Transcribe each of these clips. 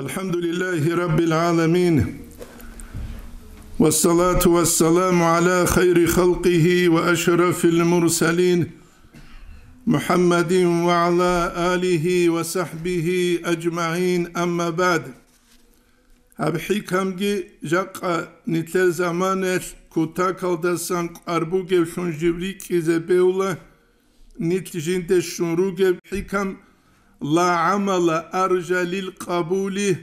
Elhamdülillahi Rabbil alemin. Ve salatu ve selamu ala hayri halkihi ve eşrefil murselin. Muhammedin ve ala alihi ve sahbihi ecma'in amma ba'd. Abhik hamgi jaqqa nitel zamanet kuta kaldasan arbu gevşun jibrik ize beula nit jinde şunru gevhikam la amala arja lil kabuli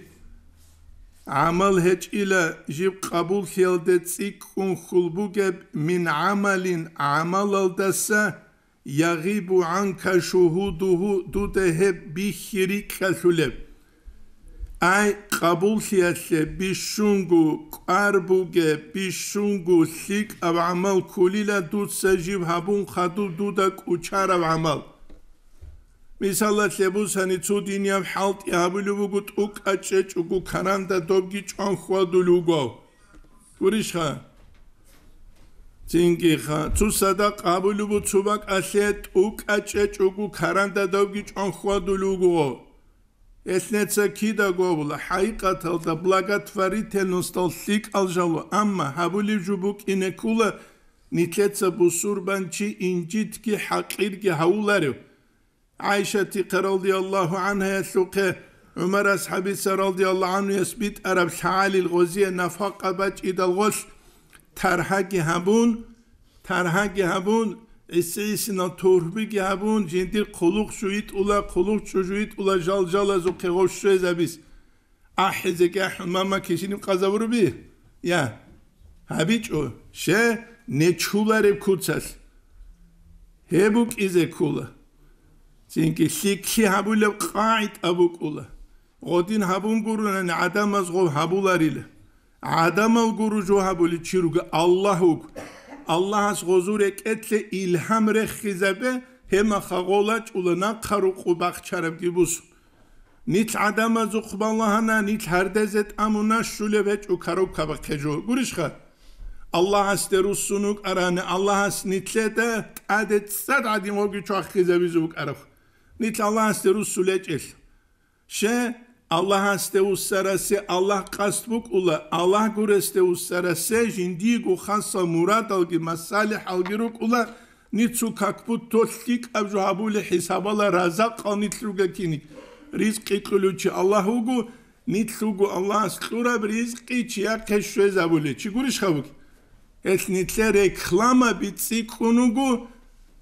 amal heç ile jib kabul helde tsikun geb min amalin amal aldasa yagibu anka şuhuduhu dude hep bihiri kalhuleb ay kabul hiyase bişungu arbuge bişungu sik av amal kulila dutsa jib habun khadu dudak uçar av amal მისალათლებუსანი ცუდინიამ ჰალტი აბლუბუგუტ უკაჭე ჭუგუ ქარანდა დობგი ჭანხვადულუგო გურიშა წინგი ხა ცუსადა ყაბლუბუ ცუბაკ ასეთ უკაჭე ჭუგუ ქარანდა დობგი ჭანხვადულუგო ესნეცა კიდა გოვლა ჰაიყათალ და ბლაგათვარი თენოსტალ სიკ ალჟალო ამმა ჰაბული ჯუბუკ ინეკულა ნიტლეცა ბუსურბანჩი ინჯიტკი ჰაყირგი ჰაულარო Ayşe Tika radıyallahu anha suke Ömer ashabise radıyallahu anhu yesbit Arab şalil goziye nafaka bac idal gos terhagi habun terhagi habun esisina turbi habun, cindir kuluk şuit ula kuluk şuit ula jalcala zuke goşşu ezabiz ahizeke mama kişinin kazavuru bi ya habiç o şey ne çular kutsas hebuk ize kula چینکی شیکشی هبول قاعد ابوک اولا غدین هبون گرون عدم از غو هبولاریله عدم الگروجو هبولی چیروگ الله اوک الله از غزورک اتل الهام رخیزبه هم خغولچ اولنا قرو قبخ چرب گیبوسون Nit adama zukballahana nit herdezet amuna şule veç u karok kaba kecu. Gurişka. Allah haste russunuk arani Allah has nitle de adet sad adin o güç akhize bizuk araf. ნიც ალანსტე რუსულეჭილ შე ალლაჰასტე უსარასე ალლაჰ ყასტბუკ ულა ალლაჰ გურესტე უსარასე ჟინდი გუხანსა მურად ალგი მასალი ჰალგირუკ ულა ნიცუ ქაკბუ თოლტი ყავჟუ აბული ჰისაბალა რაზა ყონით რუგეთინი რიზკი ყლუჩი ალლაჰუგუ ნიცუგუ ალლაჰს ყურა რიზკი ჩია ქეშვეზაბული ჩიგურიშ ხაბუკ ეს ნიცერე ქლამა ბიციკუნუგუ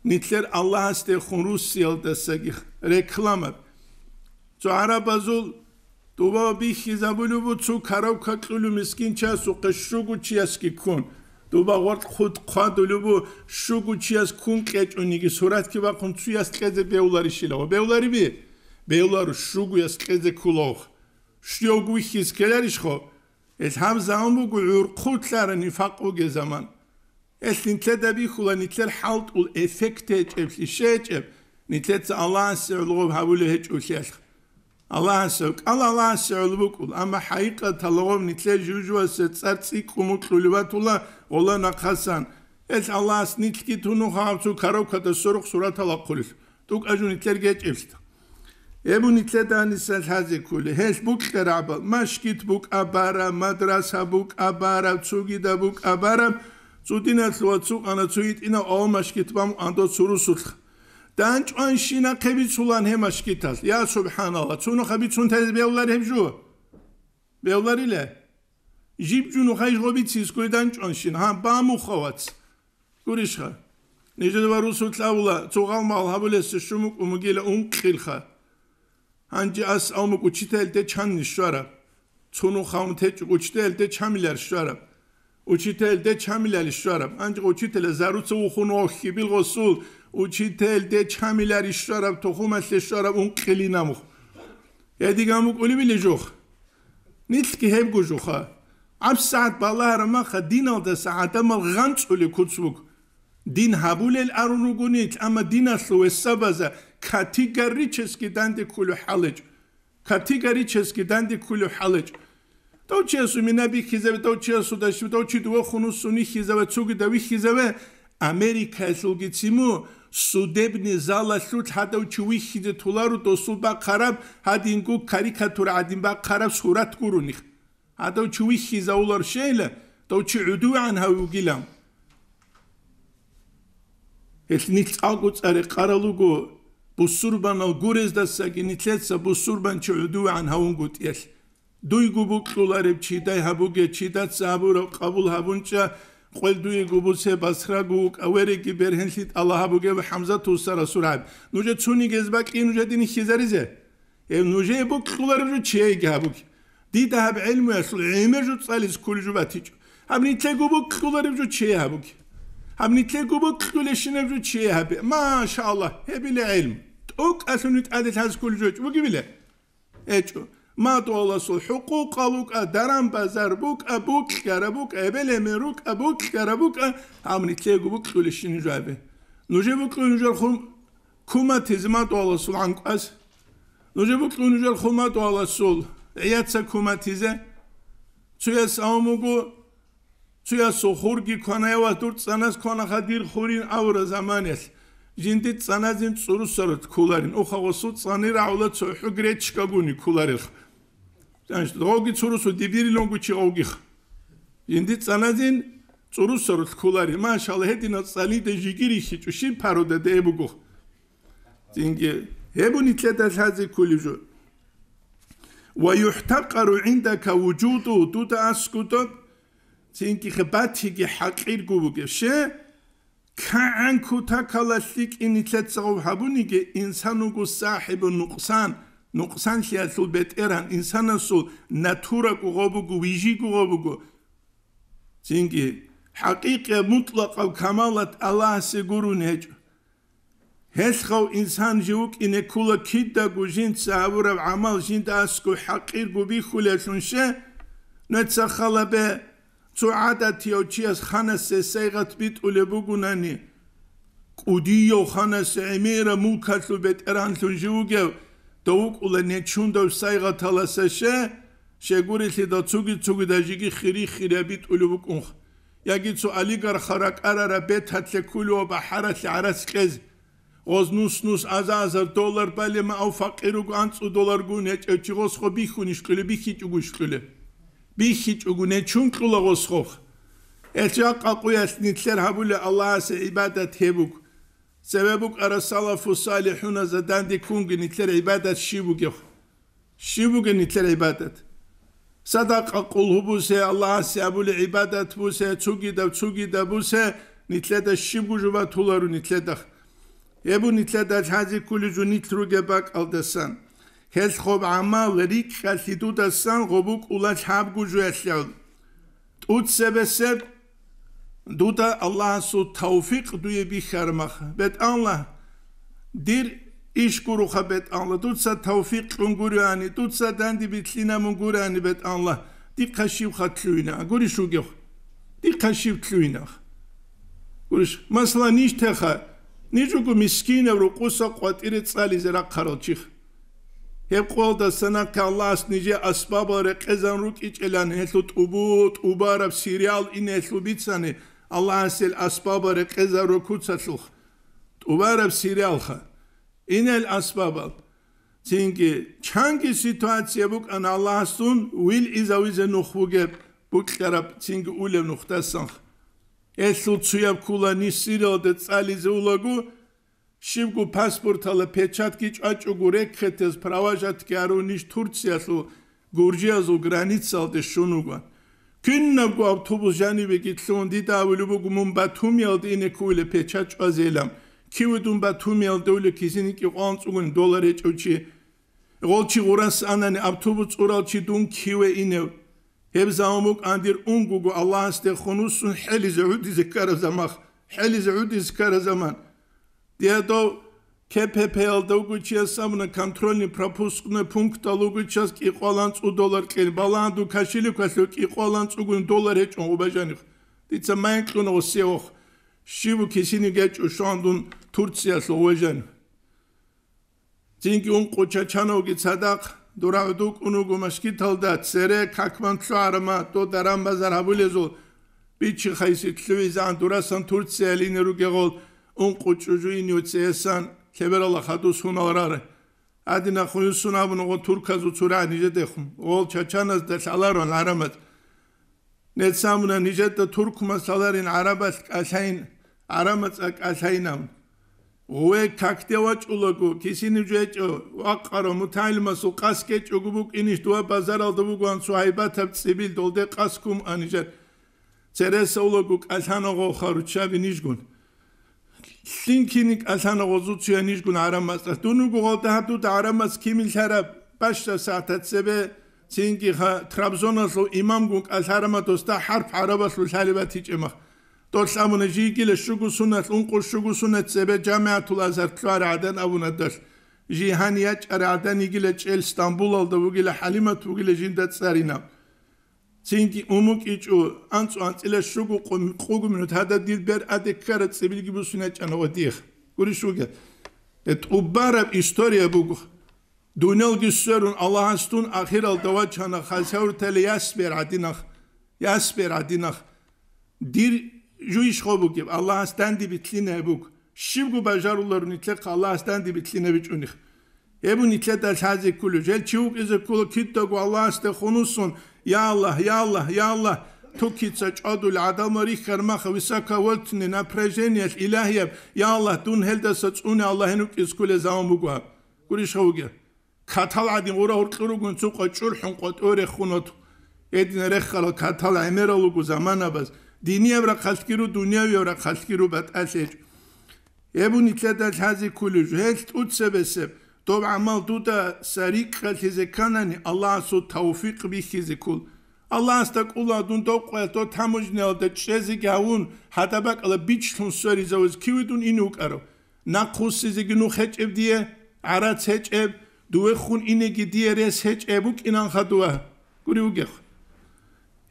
ნიცერ ალლაჰასტე ხურუსიელ დასაგი რეკლამა ძო არაბაზულ თუბა ბიხიზაბულუბუ ცუ ქარავკა ყლულუ მისკინჩა სუყე შუგუჩიასკი ქონ თუბა ვარდ ხუთ ყადულუბუ შუგუჩიას ქონ ყეჭუნიგი სურათკი ვაქონ ცუიას ყეძე ბეულარი შილავა ბეულარი ბი ბეულარი შუგუიას ყეძე ქულოხ შიოგუიხის ქელარიშ ხო ეს ჰამზაუმუ გურ ყუთლარი ნიფაყუ გე ზამანი ეს ნიცედები ხულა ნიცერ ჰალტ უ ეფექტე ჭებს შეჭებ ნიცეც ალანს ლოგ ჰავულე ჭუშელ ალანს ყალ ალანს ლბუკულ ამა ჰაიყა თალოგ ნიცე ჟუჟუას წარცი კუმუტლულვა თულა ოლა ნახასან ეს ალანს ნიცკი თუნუ ხავცუ ქაროქა და სურხ სურათალა ყულის თუ კაჟუ ნიცერ გეჭებს ებუ ნიცედან ისა ჰაზე ქული ჰეს ბუკტერაბ მაშკით ბუკაბარა მადრასა ბუკაბარა ცუგი და ბუკაბარა წუდინაცლოც უყანა თუ იტინა ოლმაშკითბამ ანდო ცურუსულხ დანჭვან შინაქები ცულან ჰემაშკითას ია სუბჰანალა ცუნო ხები ცუნ თეზბეულარ ჰემჟუ ბეულარილე ჯიბჯუნო ხაიშღობი ცისკუი დანჭვან შინ ჰა ბამუ ხოვაც გურიშხა ნიჟედა რუსულთავულა ცუღალმალ ჰაბულესი შუმუკუმი გელა უნკილხა ანჯი ას ამუკუ ჩითელ დე ჩანნიშვარა ცუნო ხამ თეჭუ ჩითელ დე ჩამილარშვარა Учитель де чамилари шварам, анча учителя заруца ухуну охи билгосул. Учитель де чамилари шварам, тухумасли шварам, он кили намух. Я дигам ук ули били жух. Нитски хем гу жуха. Аб саат балара маха дин алда саат амал ганц ули куцвук. Дин хабулел аруну гунич, ама дин аслу эссабаза. Категорически данди кулю халич. Категорически данди кулю халич. Категорически Тау чесу минаби хизаве, тау чесу дашиве, тау чи дуа хуну суни хизаве, цуги дави хизаве, Америка эсулги циму, судебни зала слут, хада учи ви хизе тулару досул ба карам, хад ингу карикатур адин ба карам сурат гуруних. Хада учи ви хиза улар шейле, тау чи уду ан хау гилам. Эс ни цагу царе каралугу, бусурбан ал гурезда саги ни тлеца, бусурбан чи уду ан хау гут ес. Бусурбан დუიგუბუკულარებ ჩიდა ჰაბუგე ჩიდა წაბურო ყაბულ ჰაბუნჭა ყველდუი გუბუცე ბასრაგუ ყვერიკი ბერჰენსი ალა ჰაბუგე ჰამზა თუსა რასულად ნუჯე ცუნი გეზბა კი ნუჯე დინი ხიზარიზე ე ნუჯე ბუკულარებ ჯი ჩეი გაბუგ დიდა ჰაბ ილმუ ასლ იმეჯუ წალის ქულჯუ ბათიჭ ამნი ჩე გუბუკულარებ ჯი ჩეი ჰაბუგ ამნი ჩე გუბუკულეშინებ ჯი ჩეი ჰაბ მაშალა ჰებილი ილმ ტუკ ასუნი ტადე თასკულჯუ ჯუგი ბილე ეჭუ მატოლასულ ჰუკუკა ლუკა დარან ბაზარბუკა ბუკიარაბუკა ებელემერუკა ბუკიარაბუკა ამნი ჩეგუბუკ ხულიშინი ჟაბე ნუჟებუკ ნუჟალ ხუმ ქუმათიზ მატოლასულ ანკას ნუჟებუკ ნუჟალ ხუმ მატოლასულ ეიაცა ქუმათიზე ჩუეს აომუგუ ჩუეს ხურგი ქონაევა დურცანას ქონახა დირ ხურინ აურა ზამანეს ჯინდი წანაძინ წურუსოროთ ქულარინ უხაღოსუ წანი რავლა ცოჰუ გრეჩკაგუნი ქულარიხ ძან როგი ცურუსო დიბირი ლონგუჩი ოგი ინდი წანაძინ ცურუსო რქულარი მაშალ ჰედინო წალი და ჟიგირი შიჭუში ფარო და დებუგო ძინგე ჰებუნი წედა საძი ქულიჟო ويحتقر عندك وجوده توت اسكوت تينكي خباتي كي حقير كوبوكيش كان كوتا كلاسيك انيتلت صاحب انسانو كو صاحب نقصان ნუყსანში ასულ ბეტერან ინსანასო ნატურა ყუღობუგუ ვიჟი ყუღობუგუ წინგი ჰაკიკე მუტლაკავ ქამალად ალაასე გურუნეჭ ჰესხავ ინსანჯი უკინე ქულა ქიდა გუჟინ წავურავ ამალ ჟინ დასკუ ჰაკირ გუბი ხულეშუნშე ნეცა ხალაბე ცუ ადათიო ჩიას ხანასე სეიღათ ბიტულე ბუგუნანი ყუდიო ხანასე ემერა მულკაცუ ბეტერან ჟუგევ დაუკულენე ჩუნდო საიღათალასეშე შეგურილი და ცუგი ცუგი და ჟიგი ხირი ხირები ტულუკუნ იაგიცო ალიგარ ხარაკ არარა ბეთათლე კულობა ჰარათლე არასყეზ ოზნუსნუს აზაზა დოლარ ბალი მა ფაყირუ განცუ დოლარ გუნე ჭეჭიღოს ხო ბიხუნი შკილი ბიხი ჭუგუ შკილი ბიხი ჭუგუ ნე ჩუნ კულოღოს ხო ეჭა ყაყუ ეს ნიცერ ჰაბული ალლაჰ ასე იბადათ ჰებუკ Sebebu qara salafu salihun az dandi kungin itler ibadat shibu ge. Shibu ge itler ibadat. Sadaqa qulhu bu se Allah sebul ibadat bu se çugi da çugi da bu se nitle da shibu juba tularu nitle da. Ebu nitle da hazi kulu ju nitru ge bak aldasan. Hel khob ama lerik khasidu dasan qobuk ulaj habgu ju esel. Tut sebeseb დუდა ალლაჰსუ თავფიკ დუები ხარმახ ბეთ ალლა დირ ისკურუ ხაბეთ ალლა დუცა თავფიკ კუნგურიანი დუცა დანდი ბითლინა მუნგურიანი ბეთ ალლა დიყაში ხათლუინა გურიშუ გიხ დიყაში ხთლუინა გურიშ მასლა ნიშ თეხა ნიჯუგუ მისკინა რო ყუსა ყვატირი წალი ზრა ხაროჩი ჰებ ყოლდა სანა ქალას ნიჯე ასბაბა რე ყეზან რუკი ჭელან ეთლუ ტუბუ ტუბარა სირიალ ინ ეთლუ ბიცანე ალლაჰს ელ ასბაბა რეკეზა როკუცაცხ ტუბარებ სირალხა ინელ ასბაბა თინკი ჩანკი სიტუაცია ბუკან ალლაჰსუნ ვილ იზავიზე ნუხუგე ბუკხარაბ თინკი ულემ ნუხტასან ესუ ცუიაბ კულა ნისირო და წალიზე ულაგუ შიმკუ პასპორტალა პეჩატკი ჭაჭუგუ რეკეთეს პრავაჟატკი არუნიშ თურციასო გურჯიაზო გრანიცალდე შუნუგან კინნაკო ავტობუსიანი ვიკითხონდი და ავლებო გუმუნ ბათუმიალდინე კუილე პეჩაჭვაზელამ ქიუდუნ ბათუმიალდული ქიზინი კი ყონწუგინ დოლარი ჭუჩი ღოლჩი ყურას ანანი ავტობუს ყურალჩი დუნ ქივე ინე ჰებზაუმუკ ანდირ უნგუგუ ალლაჰს და ხუნუსუნ ჰელი ზუდი ზიკარა ზამახ ჰელი ზუდი ზიკარა ზამან დიადო КППЛ დაგუჩია სამნა კონტროლი პროპუსკნე პუნქტა ლოგუჩას კი ყოლანც უ დოლარ კი ბალანდუ ქაშილი ქასო კი ყოლანც უგუნ დოლარ ეჭონ უბაჟანი დიცა მაინ კუნო სიო შივუ ქისინი გეჭუ შანდუნ თურციას ლოვეჟან ძინკი უნ ყოჩა ჩანოგი ცადაყ დურავდუ კუნუ გუმაშკი თალდა წერე ქაკმან ცო არმა დო დარან ბაზარ აბულეზო ბიჩი ხაისი თლვიზან დურასან თურციელი ნერუ გეღოლ უნ ყუჭუჟი ნიუცესან ქებერალა ხატუსუნა ვარარე ადინა ხუნსუნა ბნო თურქაზ უცურა ნიჟე დეხუმ ოლ ჩაჩანას და სალარონ არამად ნეცამუნა ნიჟე და თურქმა სალარინ არაბას ასაინ არამაც ასაინამ ოე ქაქტევა ჭულოგო ქისინი ჯეჭო აყარო მუთაილმას უყასკე ჭუგუბუ კინიშ დუა ბაზარალ დუბუ გონცუ აიბათებ ციბილ დოლდე ყასკუმ ანიჟე წერესოლოგო ყალანო ხარუჩა ვინიშგუნ სინკინი ასანა ოზუციანიშ გუნ არამასტა დუნუ გუღალტა ჰატუ და არამას ქიმილხარა ბაშტა საათაცებე სინკი ხა ტრაბზონასო იმამ გუნ ასარამატოს და ჰარფ ჰარაბასლუ ჰალიბათი ჭემა დოლსამუნე ჯიგილე შუგუ სუნას უნყუ შუგუ სუნეთ ზებე ჯამაათულ აზარ ქვარ ადან აბუნა დოლ ჟიჰანია ჭარ ადან იგილე ჭელ სტამბულ ალდა უგილე ჰალიმა თუგილე ჯინდა წარინა Çünkü umuk iç o anço ançile şugu kogu minut hada dilber ade karat sebil gibi süneç ana o diyek. Kuri şugu. Et ubbarab istoriya bu Dünel güsserun Allah'ın stun ahir al dava çana hasavur tele yasber adinah. Yasber adinah. Dir ju iş kobu gibi. Allah'ın stendi bitline bu. Şibgu bajarulların itlek Allah'ın stendi bitline biç unih. ebun içete şazi kulu gel çuk izi kulu kitte ku Allah iste hunusun ya Allah ya Allah ya Allah tu kitse çadul adamı rikar maha visaka voltini na prejeniyel ilahiyem ya Allah dun helde saç unu Allah'ın uk izi kule zaman bu guha kuri şavuge katal adim ura urkiru gün suqa çurhun qat öre hunot edine rekhala katal emeralu gu zaman abaz dini evra kaskiru dunya evra kaskiru bat asir ebun içete şazi kulu gel tutsebesebe טוב עמל דודה סריק חזה כאן אני אללה עשו תאופיק בי חזה כול אללה עשתה כולה דון דו כול דו תמוז נאל דת שזה גאון הדבק על הביץ שלון סורי זו אז כיווי דון אינו כארו נקוס סזה גנו חצ' אב דיה ערץ חצ' אב דווה חון אינה גדיה רס חצ' אב וק אינן חדוה גורי וגח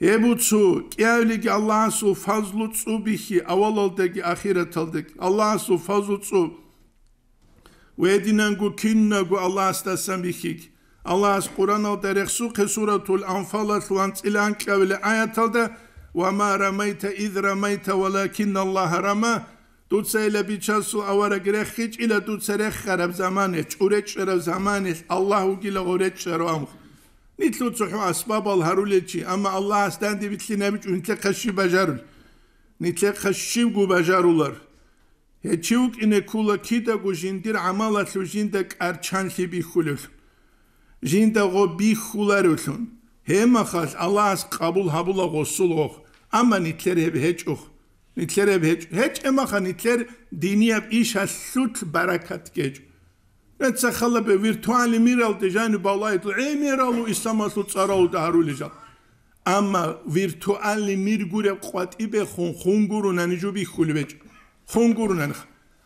אבו צו כאו לגי אללה עשו פזלו צו בי חי אבל אל דגי אחירת אל דגי אללה עשו פזלו צו وَيَدِنَنْغُ كِنَّغُ Allah stasan bihik. Allah as Kur'an al dereksu ke suratul anfal atlan ilan kevle ayet alda وَمَا رَمَيْتَ اِذْ رَمَيْتَ وَلَكِنَّ اللّٰهَ رَمَى Tutsa ile bir çasu avara girek hiç ile tutsa rek xarab zamane, çurek şarab zamane, Allahu gile goret şarab Nitlu tsuhu asbab al haruleci ama Allah astendi bitli nebiç üntle kaşı becerul. Nitle kaşı gu becarular. ჩიუკინე ქულა ქიდა გუჟინდი რამალა ლუჟინდა კარჩანლი ბიხულულ ჟინდა ღო ბიხულარულუნ ჰემახალ ალას ყაბულ ჰაბულა ღოსულ ოხ ამანი ტერები ჰეჭუხ ნიტლერები ჰეჭ ჰეჭ ემახანი ტერ დინია იშა სუთ ბარაკატ გეჭ ნეცა ხალაბე ვირტუალი მირალდე ჟანი ბალაიტ ემერალუ ისამასუ წარაუ და არულიჟა ამა ვირტუალი მირგურე ყვატიბე ხონ ხონგურუ ნანიჯუ ბიხულ ბეჭ ხონგურნენ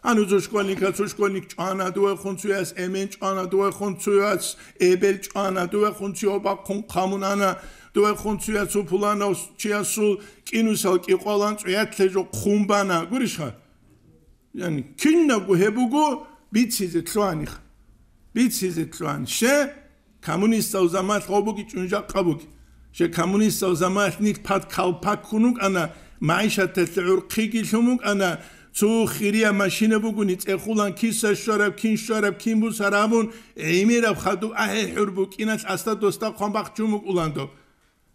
ანუ ზუშკონიკა ზუშკონიკ ჭანადუა ხონცუას ემენ ჭანადუა ხონცუას ებელ ჭანადუა ხონციობა ხონ ხამუნანა დუა ხონცუას უფულანოს ჩიასულ კინუსალ კი ყოლან წუათ ლეჟო ხუმბანა გურიშა يعني კინნა გუჰებუგო ბიციზე ტლანი ბიციზე ტლან შე კომუნისტა უზამათ ხობუგი ჭუნჟა ყაბუგი შე კომუნისტა უზამათ ნიფად ქალფაკუნუკ ანა მაიშა თეთურ ყიგი შუმუკ ანა თუ ხირია მაშინებუგუნი წეხულან ქისა შორებ კინ შორებ კიმბუს არამუნ ეიმირავ ხატუ აჰე ჰურბუ კინაც ასტა დოსტა ხომბახ ჩუმუკ ულანდო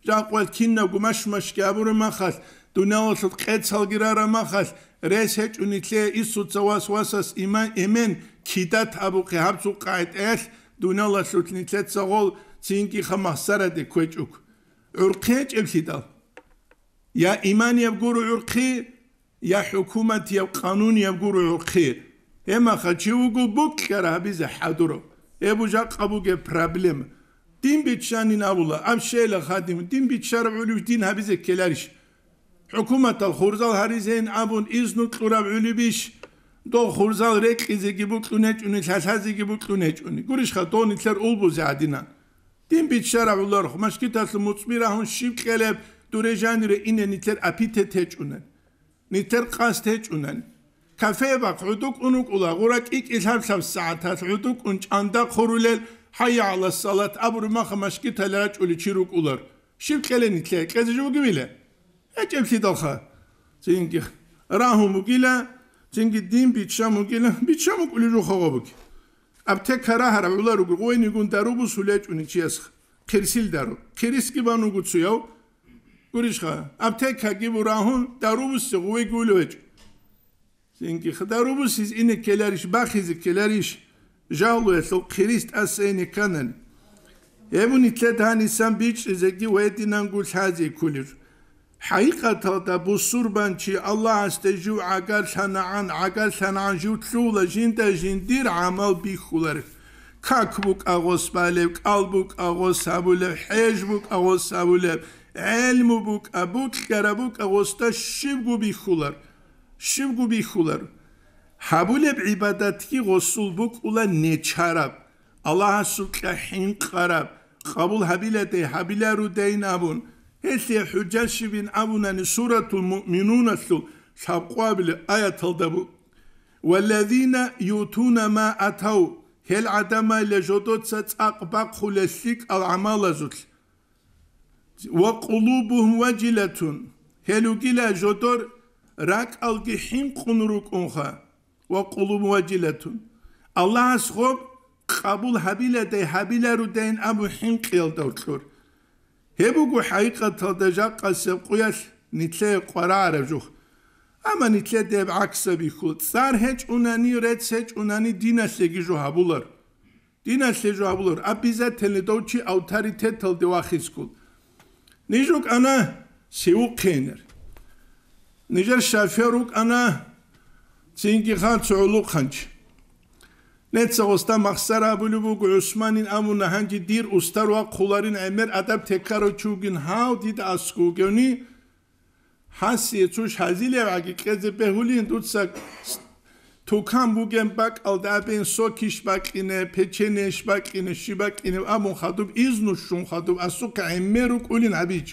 ჟაყვალ კინნა გუმაშ მაშ გაბურ მახას დუნაოს ყეცალგირ არა მახას რეს ეჭუნიტლე ისუ ცავას ვასას იმან ემენ ქიდა თაბუ ხაბცუ ყაით ეს დუნაოს უთნიცე ცაღოლ წინკი ხმასარადე ქეჭუკ ურყე ჭებსიდა ია იმანი აბგურ ურყი يا حكومه يا قانون يا غورو خير اما خچو گو بوك يا ربي ز حضور ابو جا قبو گه پرابلم دين بيتشاني ناولا ام شيله خادم دين بيتشار علو دين هبيز كلاريش حكومه الخرزال هريزين ابون اذن قرا علو بيش دو خرزال رك ازي گه بوك تون چون شاشازي گه بوك تون چون گوريش خاتون اتلر اول بو زادينا دين بيتشار علو رخ مشكي تاسل مصبيره هون شيب قلب دوريجاني ر اين نيتلر اپيت تچونن نتر قاستيج أنن كافي بق عدوك أنوك أولا غورك إك إلهاب سب ساعتات عدوك أنج عندك خرولل حي على الصلاة أبر ما خمشكي تلاج أولي تشيروك أولار شيب كلا نتلاج كذا جو قميلة أجب في دلخا تينك راهو مقيلة تينك الدين بيتشا مقيلة بيتشا مقيلة جو خوابك أبتك كراهر أولارو قويني قون دارو بسولاج أنك شيسخ كرسيل دارو كريس كبانو قدسو يو Гуришха, аптека гибурахун, дарубус гуи гулевеч. Синки дарубус из ине келериш, бахизи келериш, жалует, лкирист асэни канали. Evun itlet han insan biç zeki ve etinan gul hazi kulir. Hakikat da bu surban çi Allah asteju agar sanaan agar sanaan jutlula jinda jindir amal bi kular. Kakbuk agos balev, kalbuk agos sabulev, hejbuk agos sabulev. Elmu buk abuk karabuk agosta şivgu bikhular. Şivgu bikhular. Habuleb ibadetki gosul buk ula ne çarab. Allah'a sukka hin karab. Kabul habilete habileru deyin abun. Hesi hüccel şivin abunani suratul mu'minuna su. Sabkua bile ayet aldı bu. وَالَّذ۪ينَ يُوتُونَ مَا أَتَوْا هل عدما لجدوت سات أقبق خلسيك العمال ve kulubuhum veciletun helugile jodor rak algi him kunuruk unha ve kulubum veciletun Allah'a skob kabul habile de habile rudeyn abu him kıyaldavçur hebugu hayqata dejaqqa sevkuyaş nitle qarara juh ama nitle deb aksa bir kul sar hiç unani ret hiç unani dinasegi juhabular dinasegi juhabular abize teledovçi autoritet al devaxis kul ნიჟუკ ანა სიუქენერ ნიჟერ შაფერუკ ანა ცინკი ხაცულუ ხანჩ ნეცოსთა მახსარაბული ბუგ უსმანინ ამუნა ჰანჯი დირ უსტარ ვა ყულარინ ამერ ადაბ თეკარო ჩუგინ ჰავ დიდ ასკუგენი ჰასი ეცუშ ჰაზილე ვაგი ყეზე პეჰულინ დუცაკ თუ კამბუგენ ბაკალდაბენ სოქიშ ბაკინე პეჩენეშ ბაკინე შიბაკინე ამონ ხადუბ იზნუ შუნ ხადუბ ასუ კაიმერუ კულინ აბიჩ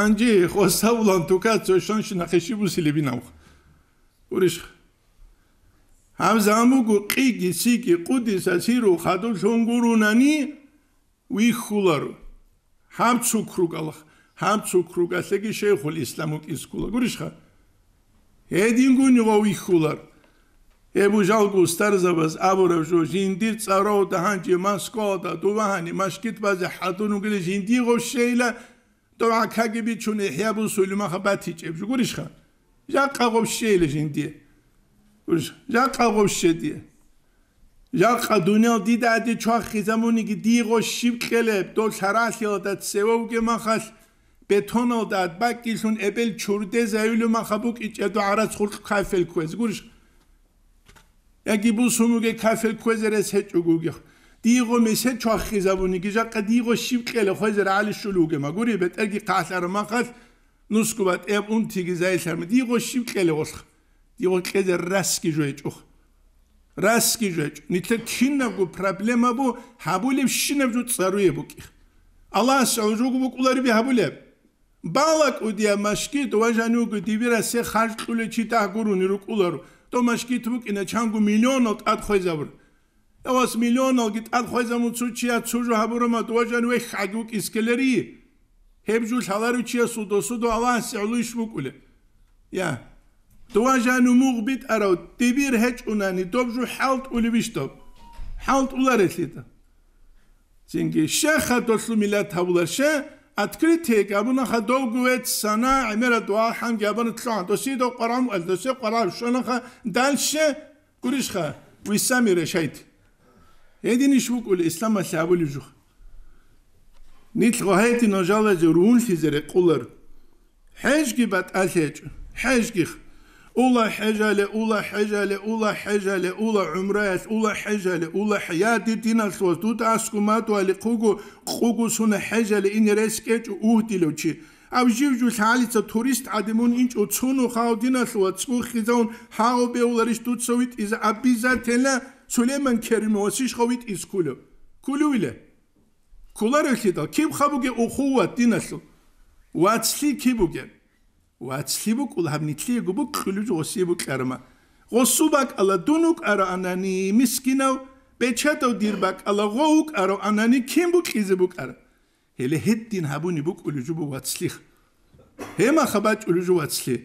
ანჯი ხოსავლან თუ კაცო შონ შნახეში ბუსილებინავ ურიშ ამზამუგუ ყიგი სიგი ყუდისა სირუ ხადუ შონგურუნანი ვიხულარუ ჰამ ცუკრუ გალ ჰამ ცუკრუ გასეგი შეხულ ისლამუკის გულა ურიშ ხა ედინგუნი ვიხულარუ ებუჟ ალგუს სტარზაბას აბურებშო ჟინდი წარო და ჰანჯი მასკო და დუვანი მასკიტბაზე ჰატუნუ გილი ჟინდი ღო შეილა დო აკაგი ბიჩუნე ჰებუ სულიმა ხაბათი ჭებჟ გურიშხა ჟაყაყო შეილა ჟინდი ჟაყაყო შედი ჟაყა დუნიალ დიდადი ჩვახიზამუნი გი დიღო შიბყელებ დო ლარალიო და ცევო გი მახალ ბეტონო და ბაკი შუნ ებელ ჩურდე ზაილუ მახაბუ კიჭე დო არაც ხულ ხაიფელ ქვეს გურიშხა ეგიბუსუმუგე კაფელ ქუეზერე სეჭუგუგი დიღო მისე ჩახიზავუნი გიჟა ყდიღო შიმყელე ხეზერ ალიშულუგე მაგური ბეტერგი ყაჰლარო მაყალ ნუსკუბატ ებუნთი გიზაისერ მიდიღო შიმყელე ხოლხ დიღო ქეზერ რასკი ჟეჭუ რასკი ჟეჭ ნიტე ქინნაგუ პრობლემა ბუ ჰაბული შინებჯუ წარუე ბუკი ალას ოჟუგუ ბუკულარი ბი ჰაბულე ბალაკუ დია მაშკი დოჟანუგუ დივირა სე ხარჭული ჩიტა გურუნი რუკულარო томашки тму кина чангу миллионо татхойзавр эвас миллионо ги татхойзаму цучия цужу хабурома тважан ве хагу кискелери хебжу шалару чия судо судо аван сеулу ишмукуле я тважан умугбит аро тибир хеч унани добжу халт ули бишто халт уларэсита чинки шеха тослу милат табулаша ادکرده که ابو دو سنا عمر دعا حم گابن تلان دو دو قرام و قرار سی قرام شو نخ دل شه گریش خواه وی سامی رشاید اسلام مسیحو لیجو خواه نیت خواهیتی نجاوه قولر حج بات آسیج حج ულა ჰეჟალე ულა ჰეჟალე ულა ჰეჟალე ულა უმრაეს ულა ჰეჟალე ულა ჰიადი დინასოს თუ დასკუმატო ალი ყუგუ ყუგუსუნა ჰეჟალე ინერესკეჭ უჰტილოჩი აბჟივჯუ ლალიცა ტურისტ ადემონ ინჭო ცუნუ ხაო დინასოა წუხიზონ ჰაო ბეულერის თუცოვით იზ აბიზათელა სულეიმან ქერიმოსი შხოვით ისკულო კულუილე ქულარეშიდა კიმ ხაბუგე უხუვა დინასო ვაცლი კიბუგე ვაცლიბო კულამ ნიტლიეგობო ყლუჟ ოსიებო კერმა ოსუბაკ ალა დუნუკ არა ანანი მისკინავ ბეჩატო დირბაკ ალა ღოუკ არა ანანი ქიმბუ ყიზებუკ არა ჰელე ჰედდინ ჰაბუნი ბუკ ყლუჟ ბუ ვაცლიხ ჰემა ხაბა ყლუჟ ვაცლი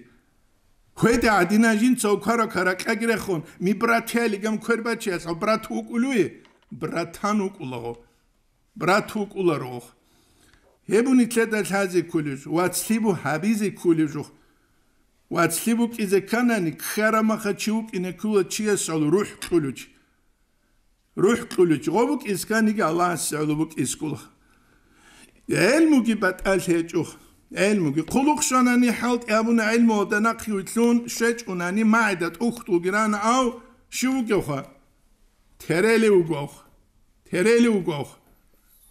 ხვედა ადინაჟინ ცოქარო ქარა ყაგირე ხონ მიბრათელი გამქერბაჩიას ბრათუკულუი ბრათანუკულო ბრათუკულო როხ Hebunitleda tazi kulüj. Vatslibu habizi kulüjuh. Vatslibuk ize kanani kharama khachiuk ine kula chia sol ruh kuluj. Ruh kuluj. Gobuk iskaniga Allah salubuk iskul. Elmu gibat al hecuh. Elmu gi kuluk şanani halt ebuna elmu odana kıyutlun şeç unani maidat uhtu girana av şivuk gevha. Tereli ugoh. Tereli ugoh.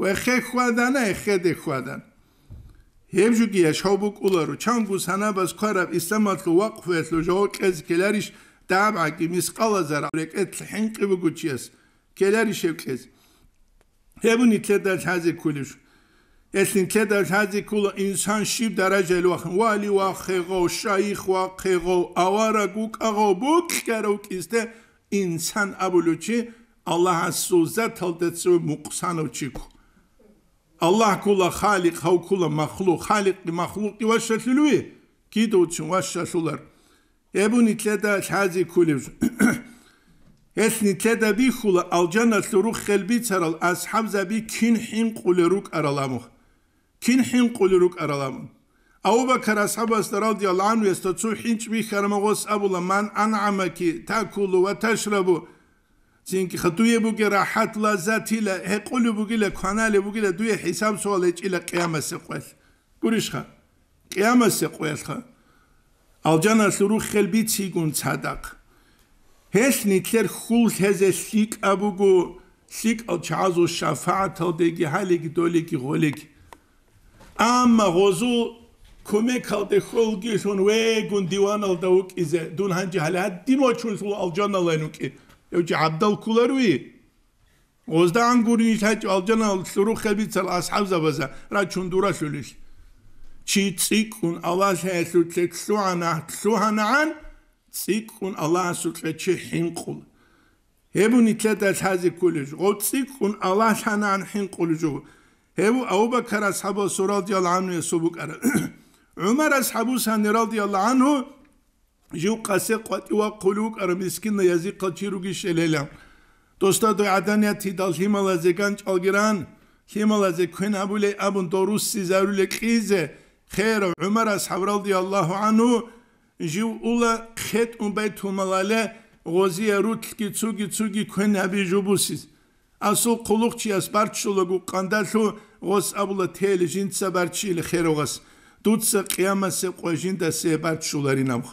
ვეხეხვადან ეხედეხვადან ჰემჯუგია შაბუკულარო ჩანგუ სანაბას ქარაბ ისამათლო ვაყფესლო ჟოკეს კელარიშ დაბა კიმის ყალაზარ რეკეთ ჰენკივი გუჩიეს კელარიშ ევკეს ჰებუნი თედა ჩაზი ქულიშ ესინ თედა ჩაზი ქულ ინსან შიბ დარაჯელ ვახ ვალი ვახეღო შაიხ ვახეღო ავარა გუკაღო ბუქკერო კისტე ინსან აბულუჩი Allah'a suza taltetsu muqsanu çiku. Allah kula halik, hav kula mahluk, halik li mahluk, vaşşaşı Kide Kidu için vaşşaşılar. Ebu nitleda şazi kulev. Es nitleda bi kula alcana suruk helbi çaral az hamza bi kin hin kuleruk aralamuh. Kin hin kuleruk aralamuh. Abu Bakar ashabası radıyallahu anh ve statsu hinç bi karmagos abulaman an'amaki takulu ve teşrabu. ჩინკი ხტუიებუკი რაჰათ ლაზათილა ეყულუბუკი ლა ქანალებუკი ლა დუე ჰისამსოალე ჭილა ყიამასე ყველ გურიშხა ყიამასე ყველ ხა ალჯანა სრუ ხელბი ციგუნ ცადაყ ჰესნი თერ ხულ ჰეზე სიკ აბუგუ სიკ ჩაზუ შაფათო დეგი ჰალიგი დოლიგი ღოლიგი ამა ღოზუ ქომე ქალდე ხოლგი შონ ვე გუნ დივანალ და უკიზე დუნ ჰანჯი ჰალა დინო ჩულ ალჯანა ლენუკი یو چې عبد الکولر وي اوس دا انګورنی چې الجن السرو خبيث الاصحاب زبزه را چوندورا شولش چی تسیکون الله سو تسوعنا تسوعنا عن تسیکون الله سو تچی حنقل هبو نتلت از هزی کلش او تسیکون الله سانا عن حنقل جو هبو او بکر اصحاب سرادی الله عنه سبوک عمر اصحابو سانی رضی الله عنه ჟუ ყასე ყატივა ყულუკ არმისკი ნაიაზი ყაჩირუგი შელელა დოსტა დო ადანია თიდალ ჰიმალაზე განჭალგირან ჰიმალაზე ქენაბულე აბუნ დორუს სიზარულე ყიზე ხერო უმარას ჰავრალდი ალლაჰუ ანუ ჟუ ულა ხეთ უმბე თუმალალე ღოზია რუთკი ცუგი ცუგი ქენაბი ჟუბუსის ასო ყულუხჩიას ბარჩულოგ უყანდაშუ ღოს აბულა თელი ჟინცა ბარჩილი ხეროღას დუც ყიამასე ყვეჟინდა სე ბარჩულარინამხ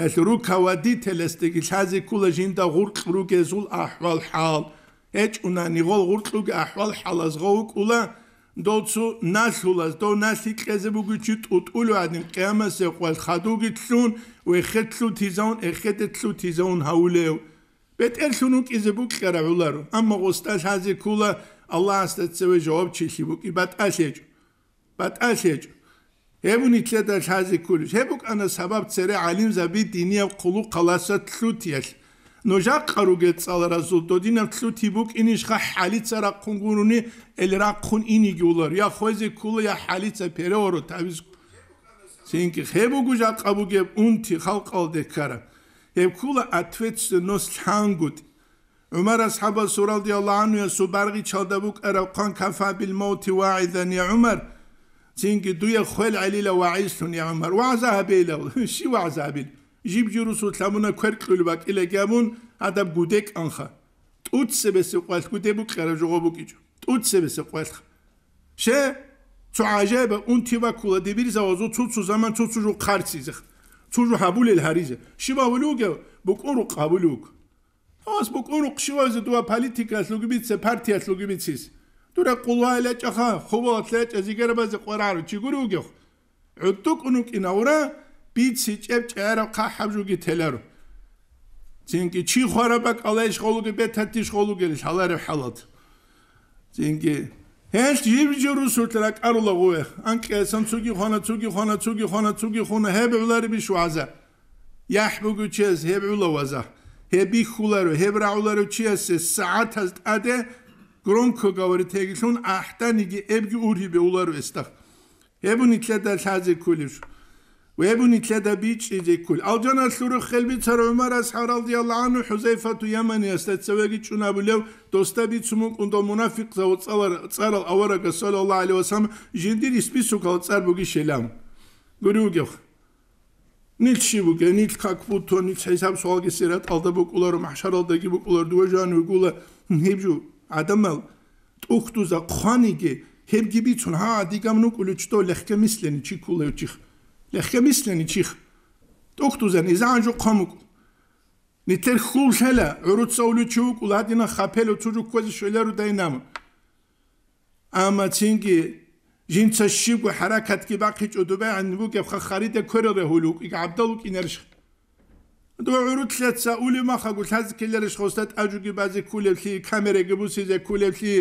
ეს რუკავადი თელესტიკი ხაზი კულაჟინ და ღურყრუგეზულ აჰვალ ჰალ ეჭ უნანი ღო ღურყრუგ აჰვალ ჰალას ღო უკულა დოცუ ნასულას დო ნასი ყეზე ბუგუჩი ტუტული ადი ყემასე ყვალ ხადუგი თლუნ ვე ხეთლუ თიზონ ეხეთე თლუ თიზონ ჰაულეო ბეტერ თუნუ ყიზე ბუკერა ვულარო ამა ოსტა ხაზი კულა ალლაჰ ასტაცევე ჯოობ ჩიში ბუკი ბატაშეჭ ბატაშეჭ ებუნი ჩედა ჩაზი კული შებუკ ანა საბაბ წერე ალიმ ზაბი დინია ყულუ ყალასა თლუთიელ ნოჟა ყარუგე წალ რაზულტო დინა თლუთი ბუკ ინიშ ხა ჰალიცა რა ყუნგურუნი ელრა ყუნ ინი გულარ ია ხოზე კული ია ჰალიცა ფერე ორო თავის სინკი ხებუგუ ჟა ყაბუგე უნთი ხალყალ დეკარა ებ კული ათვეც ნოს ჩანგუტ عمر اصحاب الصور رضي الله عنه يسو برغي چالده بوك ارقان كفا بالموت واعدا يا عمر Çünkü duya khul alila ve aistun ya Umar. Ve azabeyle. Şi ve azabil. Jib juru sultamuna kwer klul bak ile gamun adab gudek ankha. Tut sebesi kwalt gudebu kere jogobu gicu. Tut sebesi kwalt. Şe tu ajabe un tiva kula debir zavazu tutsu zaman tutsu jo karsizik. Tutsu habul el harize. Şi ma vuluge bu kuru kabuluk. Ama bu kuru kşivazı duva politikas lugubitse partiyas lugubitsiz. Şi ma vuluge. Тура кулвайла чаха хубатле чазигербазе қорару чигуру гех. Уттук э, унук инаура пици чеп чара кахабжуги телер. Чинки чи хвараба калайш холуги бетати холуги шалари халат. Чинки Hech yib juru sutrak arula go. Anke san sugi khona sugi khona sugi khona sugi khona hebe ular bi shu aza. Yahbu guches hebe ula waza. Hebi khularu hebra ularu chiyas saat az ade громко говорит, он ахтаниги эбги урхибе улар вестах. Эбун итледа шазе кулиш. ويبني كذا بيتش إذا كل أو جنا سورة خلبي ترى عمر أسحار رضي الله عنه حزيفة يمن يستتسوي شون أبو لو دوستا بيت سموك أنت منافق زو تصار تصار الأورق صلى الله عليه وسلم جندير اسمي سوكا تصار بوكي شلام قريو جوخ Nil şibuke, nil kakbuto, nil hesap sual gesirat alda bok ular mahşar alda gibi ular duvajan ve gula hebju адамал тухтуза қуаниги хемгибицун ха дигамну кулучто лехкемислени чикулевчих лехкемислени чих тухтуза низанжу қомук нитер хулшела уруцаулучу кулатина хапелу чужук кози шелеру дайнам ама чинги жинца шигу харакатки бақи чудубе анбу кеф хахариде көрере хулук иг абдалук инерши დროურუცეცა ულიმახაგუ ლაზკილერიშ ხოსტატ აჯუგი ბაზი კულებლი კამერეგებუსიზე კულებლი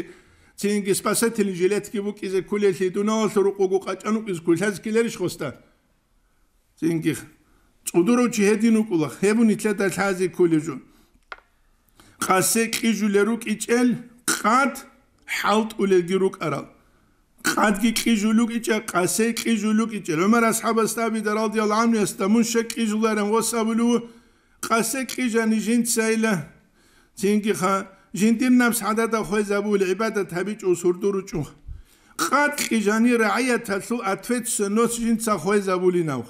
ცინგი სპასეთილი ჟილეთკი ბუკიზე კულელი დუნოლსრუ ყუგუ ყაჭანუ ყიზ კულაზკილერიშ ხოსტატ ცინგი წუდურუჩი ჰედინ უკულა ხებუნი თლატა ლაზი კულეჟუ ყასე ყიჟულერუ ყიჭელ ყად ჰალტ ულეგირუ ყარალ ყადგი ყიჟულუ ყიჭა ყასე ყიჟულუ ყიჭელ მარა ასჰაბასტაბი და რადიალ ამნიასტა მუშე ყიჟულერენ ვოსაბლუ ყასე ქიჟანი ჟინცაილა ჩინკი ხა ჟინტინნაფს ჰადა და ხეზაბულ იბადა თაბიჭუ სურდურუჭუ ყად ქიჟანი რაიათა სუ ათვეც ნოს ჟინცა ხეზაბულინავ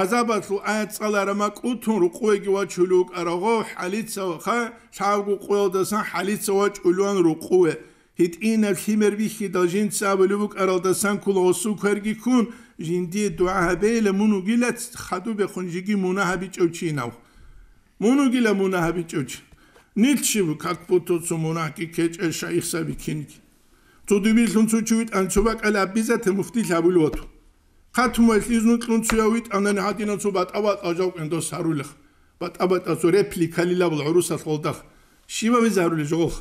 აზაბათუ აცალარა მაკუთურ ყუეგი ვაჩულუ ყარაღო ჰალიცა ხა ჩავგუ ყველდასა ჰალიცა ვაჩულუან რუყუე ჰიტინა ჰიმერვიხი და ჟინცა ბლუბ ყარალდა სანკულო სუ ქერგი ქუნ ჟინდი დუაბელე მუნუგილაც ხადუ ბეხონჯიგი მუნაჰაბი ჭოჩინავ მუნუგილა მუნაჰაბი ჭოჩ ნილჩი ვქაკ პუტოცო მუნაკი ქეჭე შაიხსები ქინ თუ დიმილუნ ჩუჩუვით ანცობა ყალა ბიზა თემუფტი ლაბულოთ ხათმოს იზნუნ ქუნცუავით ანან ჰატინოცობა ტავა აჟავკენდო სარული ბატაბა ტასო რეპლიკა ლილავ ლურუსა ხოლდახ შიმა ვიზარული ჟოხ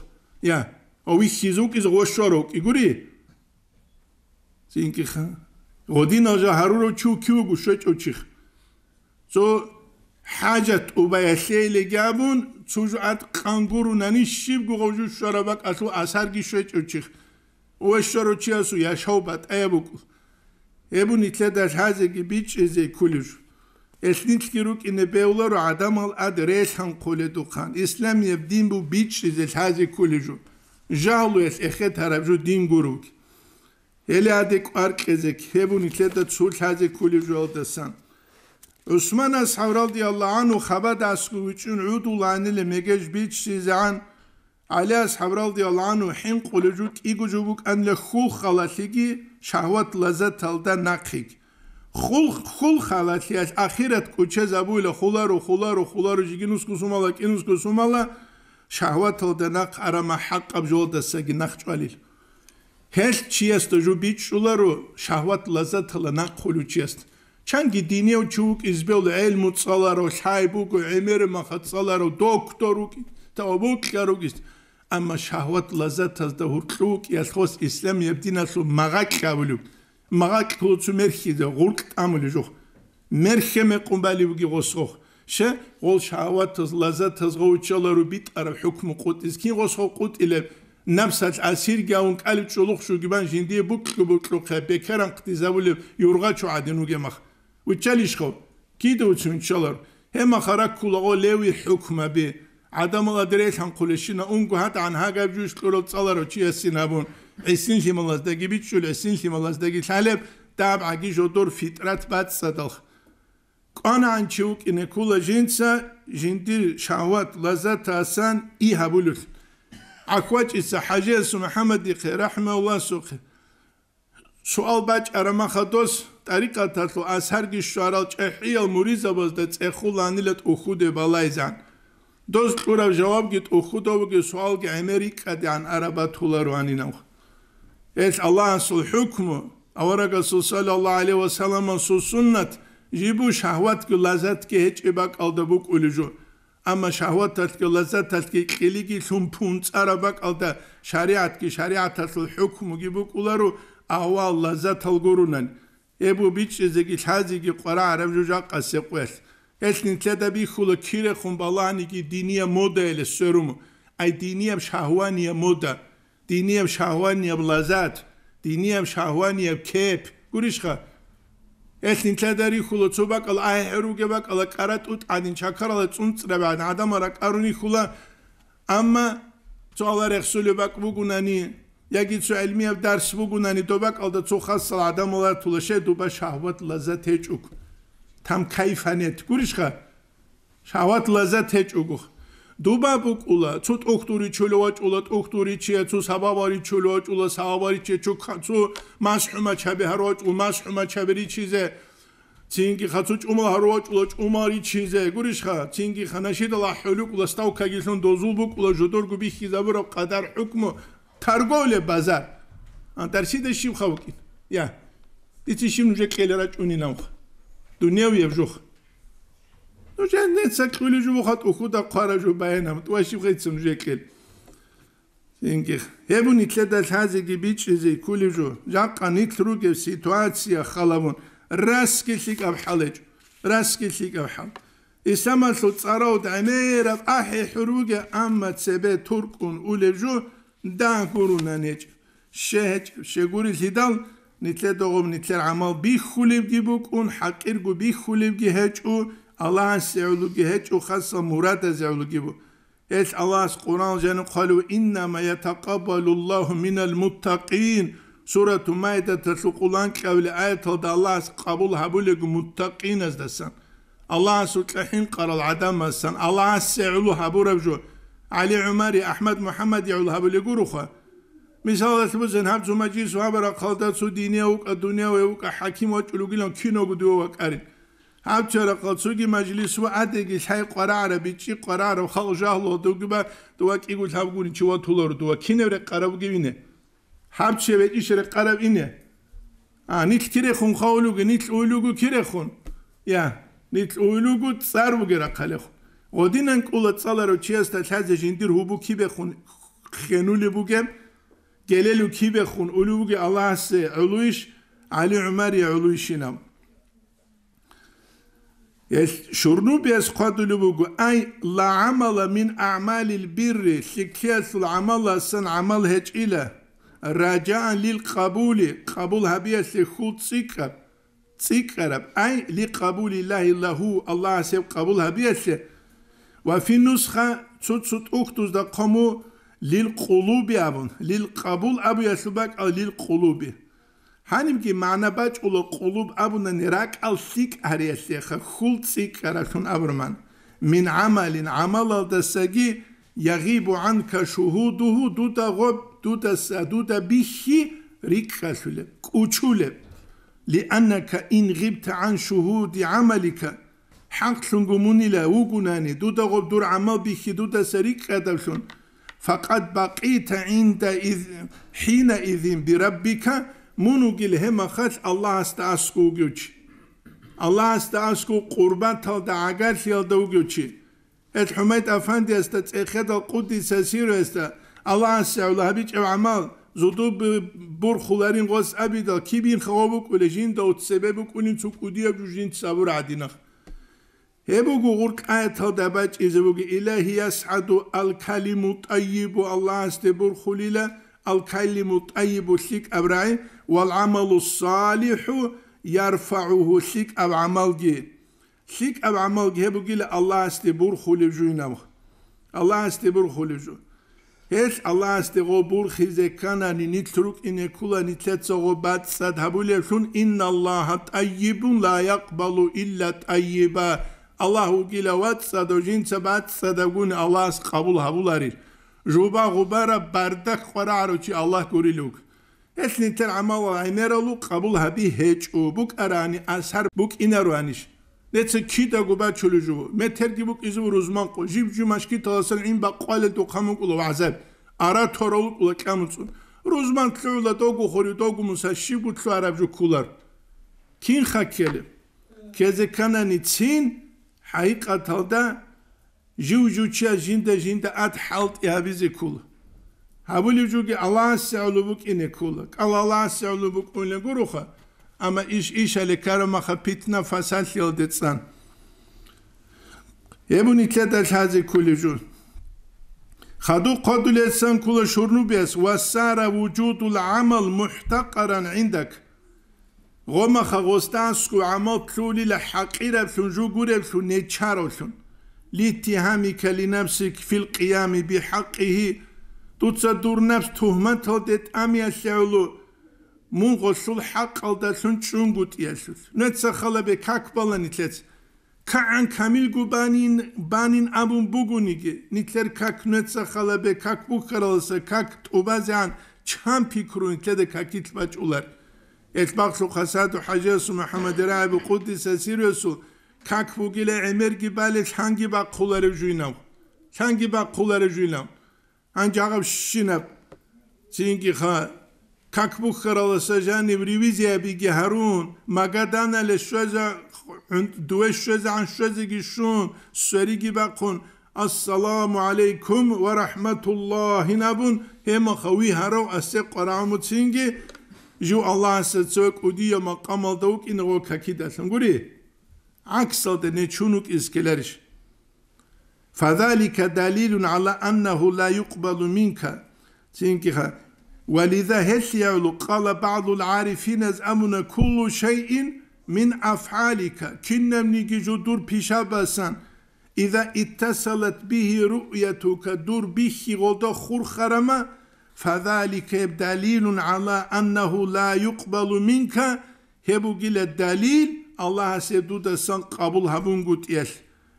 ია ოვი ხიზუკ ის როშორო იგური წინკი ხა Година چو کیو кюгу چو چیخ چو حاجت او بای خیلی گابون چوجو ات قنگورو ننی شیب گو گوجو شرابک اتو اثر گی چو چو چیخ او اشترو چی اسو یشاو بات ایبو بکو ایبو نیتله در حاجه گی بیچ ازی کلیج اسنیت کی که اینه بهولا رو عدم ال اد ریش هم دو خان اسلام یب دین بو بیچ ازی حاجه جو جهلو اس اخه طرف جو دین گروک ელადე ყარყეზე ქებუნი ცედა ცულხაზე ქული ჟოდესან უსმანა სავრალდი ალა ანუ ხაბადას უჩუნ უდულანილე მეგეშ ბიჩიზან ალა სავრალდი ალა ანუ ჰიმ ყული ჯუ იგუ ჯუ ბუკ ანლე ხულ ხალათიგი შაჰვატ ლაზა თალდა ნაყიგ ხულ ხულ ხალათი ას ახირეთ კუჩე ზაბულა ხულარო ხულარო ხულარო ჯიგინუს კუსუმალა კინუს კუსუმალა შაჰვატ თალდა ნაყ არამა ჰაყაბ ჯოდესაგი ნაყჭვალილი хэл чиэст жубит чуларо шахват лазат лана хулу чиэст чанги динео чук избел эл муцаларо шайбук эмер махатсаларо доктору ки табуклару кист амма шахват лазат аз да хуртлук ялхос ислам ябдинасу магаклавлу магаклуцу мерхиде гурт амлу жух мерхеме кумбали буги госох ше гол шахват лазат аз гоучаларо бит ара хукму кут ис кин госох кут илеп ნამსაც ასირგაუნ კალიჭულუხ შუგიბან ჟინდი ბუკლუბუკლუხე ბეკერან ქტიზავული იურღა ჩუადინუ გემახ უჩალიშხო კიდუ ჩუნჩალარ ჰემა ხარაკულა ო ლევი ჰუკმაბი ადამალა დრეხან ყულეშინა უნგუ ჰატ ანჰა გაბჯუ შკურო წალარო ჩი ესინაბუნ ესინ ჰიმალას დაგი ბიჩულ ესინ ჰიმალას დაგი თალებ დაბ აგი ჟოდორ ფიტრატ ბაცსადალხ კონან ჩუკინე ქულა ჟინცა ჟინდი შავატ ლაზათ ასან იჰაბულუხ აკვაჭისა ჰაჯეს მუჰამადი ხე რაჰმაულასუხ სუალბაჭ არამახადოს ტარიკათათლო ასარგი შვარალ ჭეჰიელ მურიზაბოს და წეხულანილეთ უხუდებალაიზან დოს ყურავ ჯავაბგი უხუდოვგი სუალგი ამერიკადი ან არაბათულარო ანინამ ეს ალლაჰ სულ ჰუკმუ ავარაგა სულ სალალალაი ალეი ვასალამ სუ სუნნათ ჯიბუ შაჰვატ გულაზატ კე ჭიბა კალდაბუ ყულიჯუ ამა შაჰვათას კელაზათას კი ყილიგი სუნფუნ წარაბაკალდა შარიათკი შარიათას ჰუკმუ გიბუკულარო აუ ალლაზათალ გურუნან ებუ ბიჩიზიგი ხაზიგი ყარა არამჯუჯაყასე ყელ ესნიცედა ბიხულო ქირე ხუმბალანიგი დინია მოდელი სერუმ აი დინია შაჰვანია მოდა დინია შაჰვანია ლაზათ დინია შაჰვანია ქეპ გურიშხა ეხნით ლადარი ხულო ცობაკალ აიჰერუგებაკალ კარატუტ ადინ ჩაქარალა წუნწრება ან ადამარა კარუნი ხულა ამა ცოალა რეხსულებაკ ბუგუნანი იაგი ცო ელმიევ დარს ბუგუნანი დობაკალ და ცო ხასალ ადამალა თულა შედუბა შაჰვატ ლაზათე ჭუკ თამ кайფანეთ გურიშხა შაჰვატ ლაზათე ჭუკ დუბაბუკულა ცუტოქტური ჩულოვაჭულა ტოქტური ჩია ცუ საბავარი ჩულოვაჭულა საბავარი ჩია ჩუ ხაცუ მასჰუმა ჩაბი ჰაროჭუ მასჰუმა ჩაბი ჩიზე ცინგი ხაცუ ჭუმა ჰაროჭულა ჭუმარი ჩიზე გურიშ ხა ცინგი ხანაში და ლაჰულუ კულა სტავ ქაგილონ დოზულბუკულა ჟოდორ გუბი ხიზაბრო ყადარ ჰუკმუ თარგოლე ბაზარ ანტარში და შიმ ხავკი ია იცი შიმ უჟე კელერა ჭუნინამ ხა დუნიავი ევჟო ხა ну жан нет сакрили жу вохат уху да квара жу баянам тваши хэцэм жекэл синги хэбу нитле да лази ги бичизи кули жу жакка нитруге ситуация халамун раскили кап халеч раскили кап хам исамалу цараут амера ахи хуруге амма цебе туркун уле жу да курунанеч шехеч шегури лидан нитле догом нитле амал бихулив гибук он хакир гу бихулив ги хэчу Allah'ın sevlugi hiç uhassa murata sevlugi bu. Es Allah'ın Kur'an canı kalu innama yetekabbalullahu minel muttakin. Suratu Maide tersukulan kevli ayet oldu Allah'ın kabul habulik muttakin ezdesen. Allah'ın sutlahin karal adam Allah'ın Allah sevlu habu Ali Ömeri Ahmet Muhammed yavlu habulik uruha. Misal et bu etmezsen hepsi meclis habera kaldat su diniye vuka dünya ve vuka hakim ve çulugilan kino gudu ve karin. ამჩარა ყოცუგი მაჯლისუ ადეგი საი ყარარა ბიჭი ყარარა ხალ ჟაჰლო დუგბა დუა კიგულ ჰავგუნი ჩუა თულორ დუა ქინევრე ყარავგი ვინე ჰამჩე ვეჭი შერე ყარავ ინე ა ნიქ ტირე ხუნ ხაულუგი ნიქ უილუგი ტირე ხუნ ია ნიქ უილუგი წარვგერ ახალე ხუ ოდინან კულა წალარო ჩიასთა ლაზე ჟინდირ ჰუბუ ქიბე ხუნ ხენული ბუგე გელელუ ქიბე ხუნ უილუგი ალაასე ულუიშ ალი უმარი ულუიშინამ Şurunu biz yeskadülü bugu ay la amala min a'malil birri sikyasul amala sen amal heç ile raca'an lil kabuli kabul habiyesi hud sikab sikarab ay li kabulillahi lahu Allah'a sev kabul habiyesi ve fi nusha tut tut uktuzda kamu lil kulubi abun lil kabul abu bak, lil kulubi ჰანიმგი მანაბაჭულო ყულუბ აბუნან რაკალ სიკ არიასე ხა ხულ წიკ რაკუნ აბრმან მინ ამალინ ამალალ დასაგი يغيب عنك شهوده دوتا غب دوتا دوتا بيخي ريكخاشولب كوچولب لأنك إن غبت عن شهود عملك حق شنغموني لا وغناني دوتا غب دور عمل بيخي دوتا سريك خدلشون فقد بقيت عند إذ حينئذ بربك მუნუგილ ჰემახაც ალლაჰს დაასკუ გიუჩი ალლაჰს დაასკუ ყურბანთალ და აგარშელ და უგიუჩი ეს ჰუმეთ აფანდიას და წეხედა ყუდის ესიროეს და ალლაჰს ავლაბი ჭამალ ზუდუ ბურხულარინ ყოს აბიდა ქიბინ ხაობუ კულეჟინ და უცებებ კუნინ ცუ კუდია ჯუჟინ საბურ ადინახ ებუ გუღურ კაეთო და ბაჭი ზუგი ილაჰი ასადუ ალ კალიმუ ტაიბუ ალლაჰს დე ბურხულილა الكلم الطيب سيك أبراي والعمل الصالح يرفعه سيك أو عمل جي سيك أو عمل جي هبو جيل الله استبور خلجو نمو الله استبور خلجو هش الله استغو بور خيزكانا نترك إن كل نتلتسغو بات ساد هبوليشون إن الله طيب لا يقبل إلا طيبا الله جيل وات سادو جين سبات سادقون الله قبول هبولارير ჟუბა ღუბარა ბარდა ყვარაარუჩი ალლაჰ გურილუკ ესნი თერ ამავა აინერალუ ყაბულ ჰაბი ჰეჭუ ბუკარანი ასარ ბუკინარვანიშ ნეცე ქიდა გუბა ჩულუჟუ მე თერგი ბუკ იზურ უზმან ყო ჟიბჯუ მაშკი თალასალ იმ ბაყვალე თუ ყამუკულო აზაბ არა თოროლუ ყულა კამუწუ რუზმან თლულა დოგუ ხორი დოგუ მუსა შიბუ თლუ არაბჯუ კულარ კინ ხაკელე ქეზე კანანი ცინ ჰაიკ ყათალდა Jiujuçia jinde jinde at halt ya bizi kul. Habuli ki Allah seulubuk ini kulak. Allah seulubuk ule guruha. Ama iş iş ale karamaha pitna fasat yıl detsan. Ebun ikletel hazi kulicu. Hadu kadul etsen kula şurnubes ve Vassara vücudul amal muhtaqaran indak. Goma ha gostan sku amal kluli la hakira bsun jugure bsun ne olsun. لاتهامك لنفسك في القيام بحقه تصدر نفس تهمة تلدت أم يسعلو من غسل حق على سن شنقت يسوس نتسخل بكاك بلا نتلت كعن كامل قبانين بانين أبون بغنيك نتلر كاك نتسخل بكاك بكرالس كاك توبازان كم فكرون تلد كاك يتباج أولار إتباق سو خساد حجاس محمد رائب قدس سيريسو как вугиле энерги бале шанги ба кулары жуйнам шанги ба кулары жуйнам анжагав шинап синги ха как бух караласа жани ревизия биги харун магадана ле шоза дуэ шоза ан шоза ги шун сориги ба кун ассаламу алейкум ва рахматуллахи набун хема хави харав асе караму синги жу аллах се цок удия макамал даук инго какидасан гури عكسة چونك إسكلرش فذلك دليل على أنه لا يقبل منك ha. ولذا هل هسيعل قال بعض العارفين از أمن كل شيء من أفعالك كنم نيجي جدور بيشابسان إذا اتصلت به رؤيتك دور به غدا خور خرما فذلك دليل على أنه لا يقبل منك هبو الدليل Allah'a sevduda san kabul havun gut yer.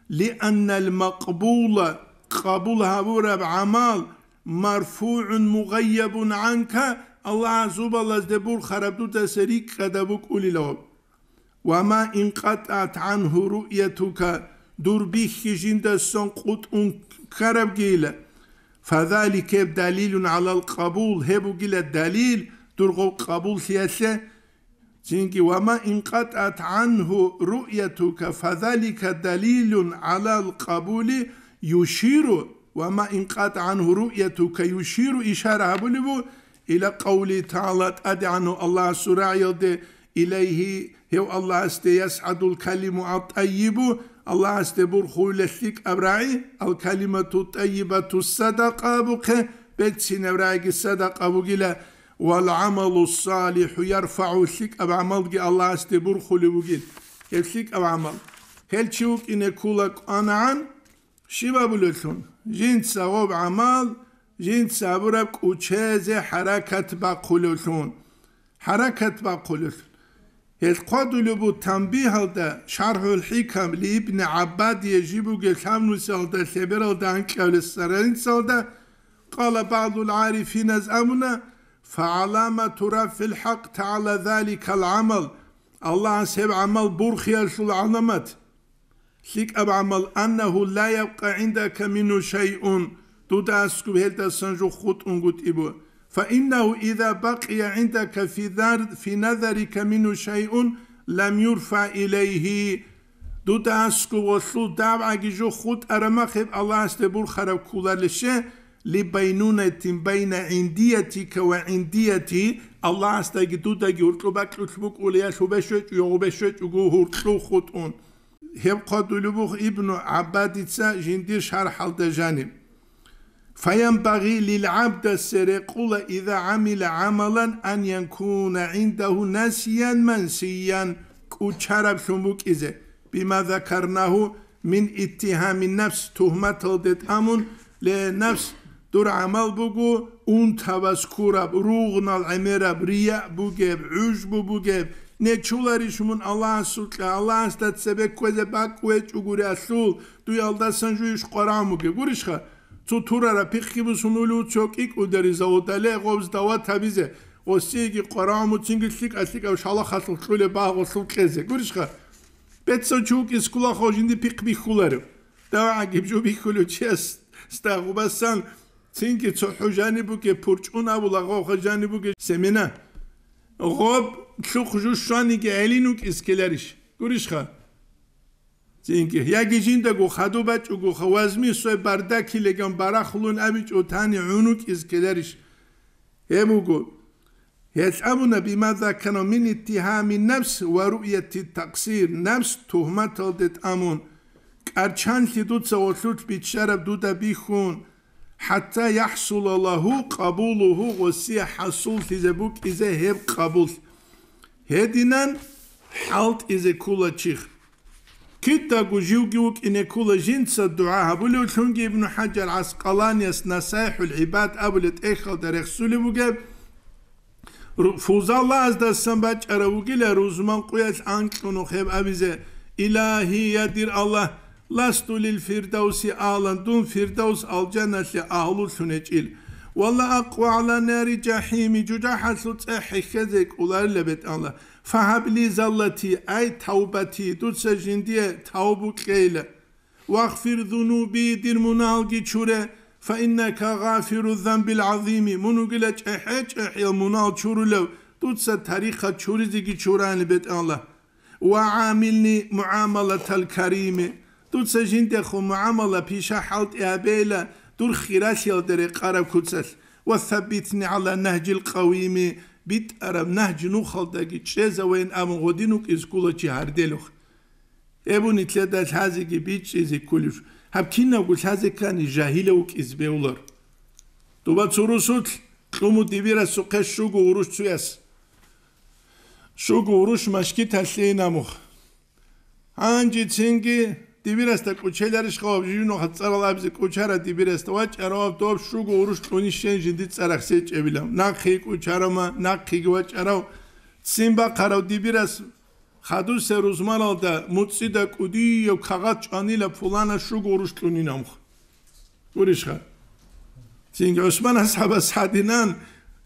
Li annel makbula kabul habure amal marfu'un mugayyebun anka Allah zubalaz debur harabduda serik kadabuk ulilav. Ve ma inqat'at anhu ru'yetuka durbih hicinde son kut'un karab geyle. فذلك دليل على القبول هبو جل الدليل درغو قبول سياسه Çünkü وَمَا اِنْقَطْعَتْ عَنْهُ رُؤْيَتُكَ فَذَلِكَ دَلِيلٌ عَلَى الْقَبُولِ يُشِيرُ وَمَا اِنْقَطْعَ عَنْهُ رُؤْيَتُكَ يُشِيرُ İşare bu ile kavli ta'ala ad'anu Allah sura yıldı ileyhi hev Allah este yes'adul kalimu at-tayyibu Allah este burhu leslik evra'i al kalimatu tayyibatu sadaka buke betsin evra'i sadaka bugile wal amalu salihu yarfa'u sik av amal ki Allah ste burkhulu bugit hepsik av amal hel çivuk ine kulak anan şiva bulusun jint savob amal jint saburak uçeze harakat bakulusun harakat bakulusun يتقدل بالتنبيه دا شرح الحكم لابن عباد يجب قسم سلدا سبرا aldan كالسرين سلدا قال بعض العارفين از أمنا فعلامة رفع الحق تعالى ذلك العمل الله سيب عمل برخي شو العلامات لك أب عمل أنه لا يبقى عندك من شيء تدعسك بهلتا سنجو خط انقت إبو فإنه إذا بقي عندك في, ذر في نظرك من شيء لم يرفع إليه دو داسكو وصلو دابعة جو خط أرمخب الله استبر خراب كولا لشه لبينونة بين عنديتك وعنديتي الله استجدودك يطلبك يطلبك وليا شبشت يغبشت يقول خطون قد دلبوخ ابن عبادتسا جندير شهر شرح الدجانب فينبغي للعبد السرقول إذا عمل عملا أن يكون عنده نسيا منسيا كوشارب شمبوك إذا بما ذكرناه من اتهام النفس تهمة الدتامون لنفس دور عمل بگو اون توس کورب روغن العمرب ریع بگیب عوش بگیب نه چولاری شمون الله سلطه الله استاد سبه کوزه بکوه چو گوری اصول دوی الده سنجویش قرام مگیب گوریش خواه تو تورا را پیخ کی بسونو لو چوک ایک او داری زود دلی غوز دوا تبیزه قصی اگی قرام و چنگی سلیک اصلیک او شالا خسل خلول باق و سلط خیزه گوریش خواه بیت سو چوک اسکولا خوشندی پیخ بیخولارو دوا اگیب جو بیخولو چیست ستاقو بسن بسن سین که چه حجانی که پرچ اون اولا غو خجانی که سمینه غب چه خجوش شانی که ایلی گوریش خواه سین که یکی گو خدو گو خوازمی سوی بردکی لگم برا خلون امیچ و تانی عونوک اسکلرش همو گو هیچ امو نبی ما دا کنو من اتحام نفس و تقصیر نفس تهمت دید امون ارچان که دو تا اطلوط بیچه دو بیخون hatta Allahu kabuluhu ve sihasul fize bu ize hep kabul. Hedinen halt ize kula çık. Kitta gujiu giuk ine kula jinsa dua habulu çünkü İbn Hacer Askalanyas nasihul ibad abulet ekhal derek sülümüge Fuzallah az da sambaç aravugile ruzman kuyas ankunu hep abize ilahiyedir Allah Lastulil Firdausi a'lan dun firdevs al cenneti ahlu sünecil. Valla akva ala nari cahimi cucaha sut ehhekezek ular lebet Allah. Fahabli zallati ay tavbati dutsa jindiye tavbuk eyle. Vakfir zunubi dirmunal giçure. Fa inneka gafiru zambil azimi. Munu gile çehe çehe munal çurulev. Dutsa tariha çurizi giçurani bet Allah. Ve amilni muamalatel karimi. Тут сажинте хумаамала пиша халти абела тур хирасил дере кара куцас ва сабитни ала нахжи лкавими бит арам нахжи ну халдаги чеза вен ам годину кискула чи харделу ебуни тледа хазиги бич изи кулиф хаб кинна гу хазикани жахила у кизбеулар туба цурусут кому дивира суке шугу уруш чуяс шугу уруш машки таслинамух анжи цинги დიბირესთა კუჩელარიშ ხო ჟინო ხცერალაბზ კუჩარა დიბირესთა ვაჭარო ავტობ შუგო ურუშ ტონი შენ ჟინდი წარახსე ჭებილა ნახი კუჩარომა ნახი ვაჭარო ცინბა ხარავ დიბირას ხადუსე რუზმალალ და მუცი და კუდიო ქაღად ჭანილა ფულანა შუგო ურუშ ტონი ნამხ ურიშ ხა წინ გოსმანა საბა სადინან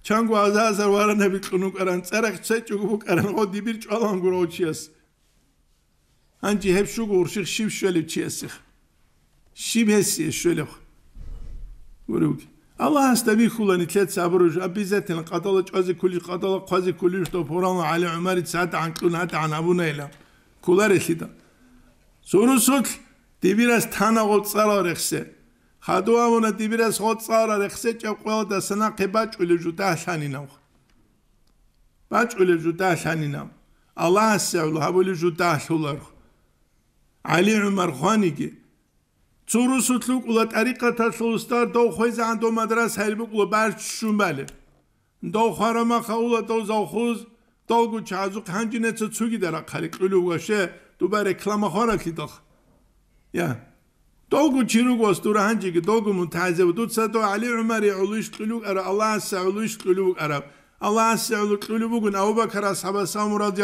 ჩანგვა აზაზარ ვარანები ტონუ ყარან წარახსე ჭუგუ ყარან ხო დიბირ ჭალან გროჩიას ანჯი ჰებშუგურში შივშველი ჩესიხ შიბესი შველებ ვურუგ ალას და ვიხულანი ჩეც აბრუჟ აბიზეთენ ყადალა ჭაზი ქული ყადალა ყაზი ქული შტო ფორან ალი უმარი საათ ანკუნა და ანაბუნელა ქულარეში და სურუსულ დიბირას თანაღო წარარეხსე ხადუამონა დიბირას ხო წარარეხსე ჭა ყველა და სანაყე ბაჭული ჟუ და ასანინა ბაჭული ჟუ და ასანინა ალას ავლ ჰაბული ჟუ და ასულარხ علی عمر خانی گی چورو سطلو قولا طریقه تسلوستار دو خوی زن دو مدرس هیل بی برش شون بله دو خوارا ما دو زاخوز دو گو چه نیچه چوگی در قلو دو بر اکلام خوارا کی دخ یا دو چی رو گوست دور هنجی که دو گو منتعزه و علی عمری علوش قلو گر الله سعلوش قلو گر الله سعلو قلو گر او بکر اصحاب سامو رضی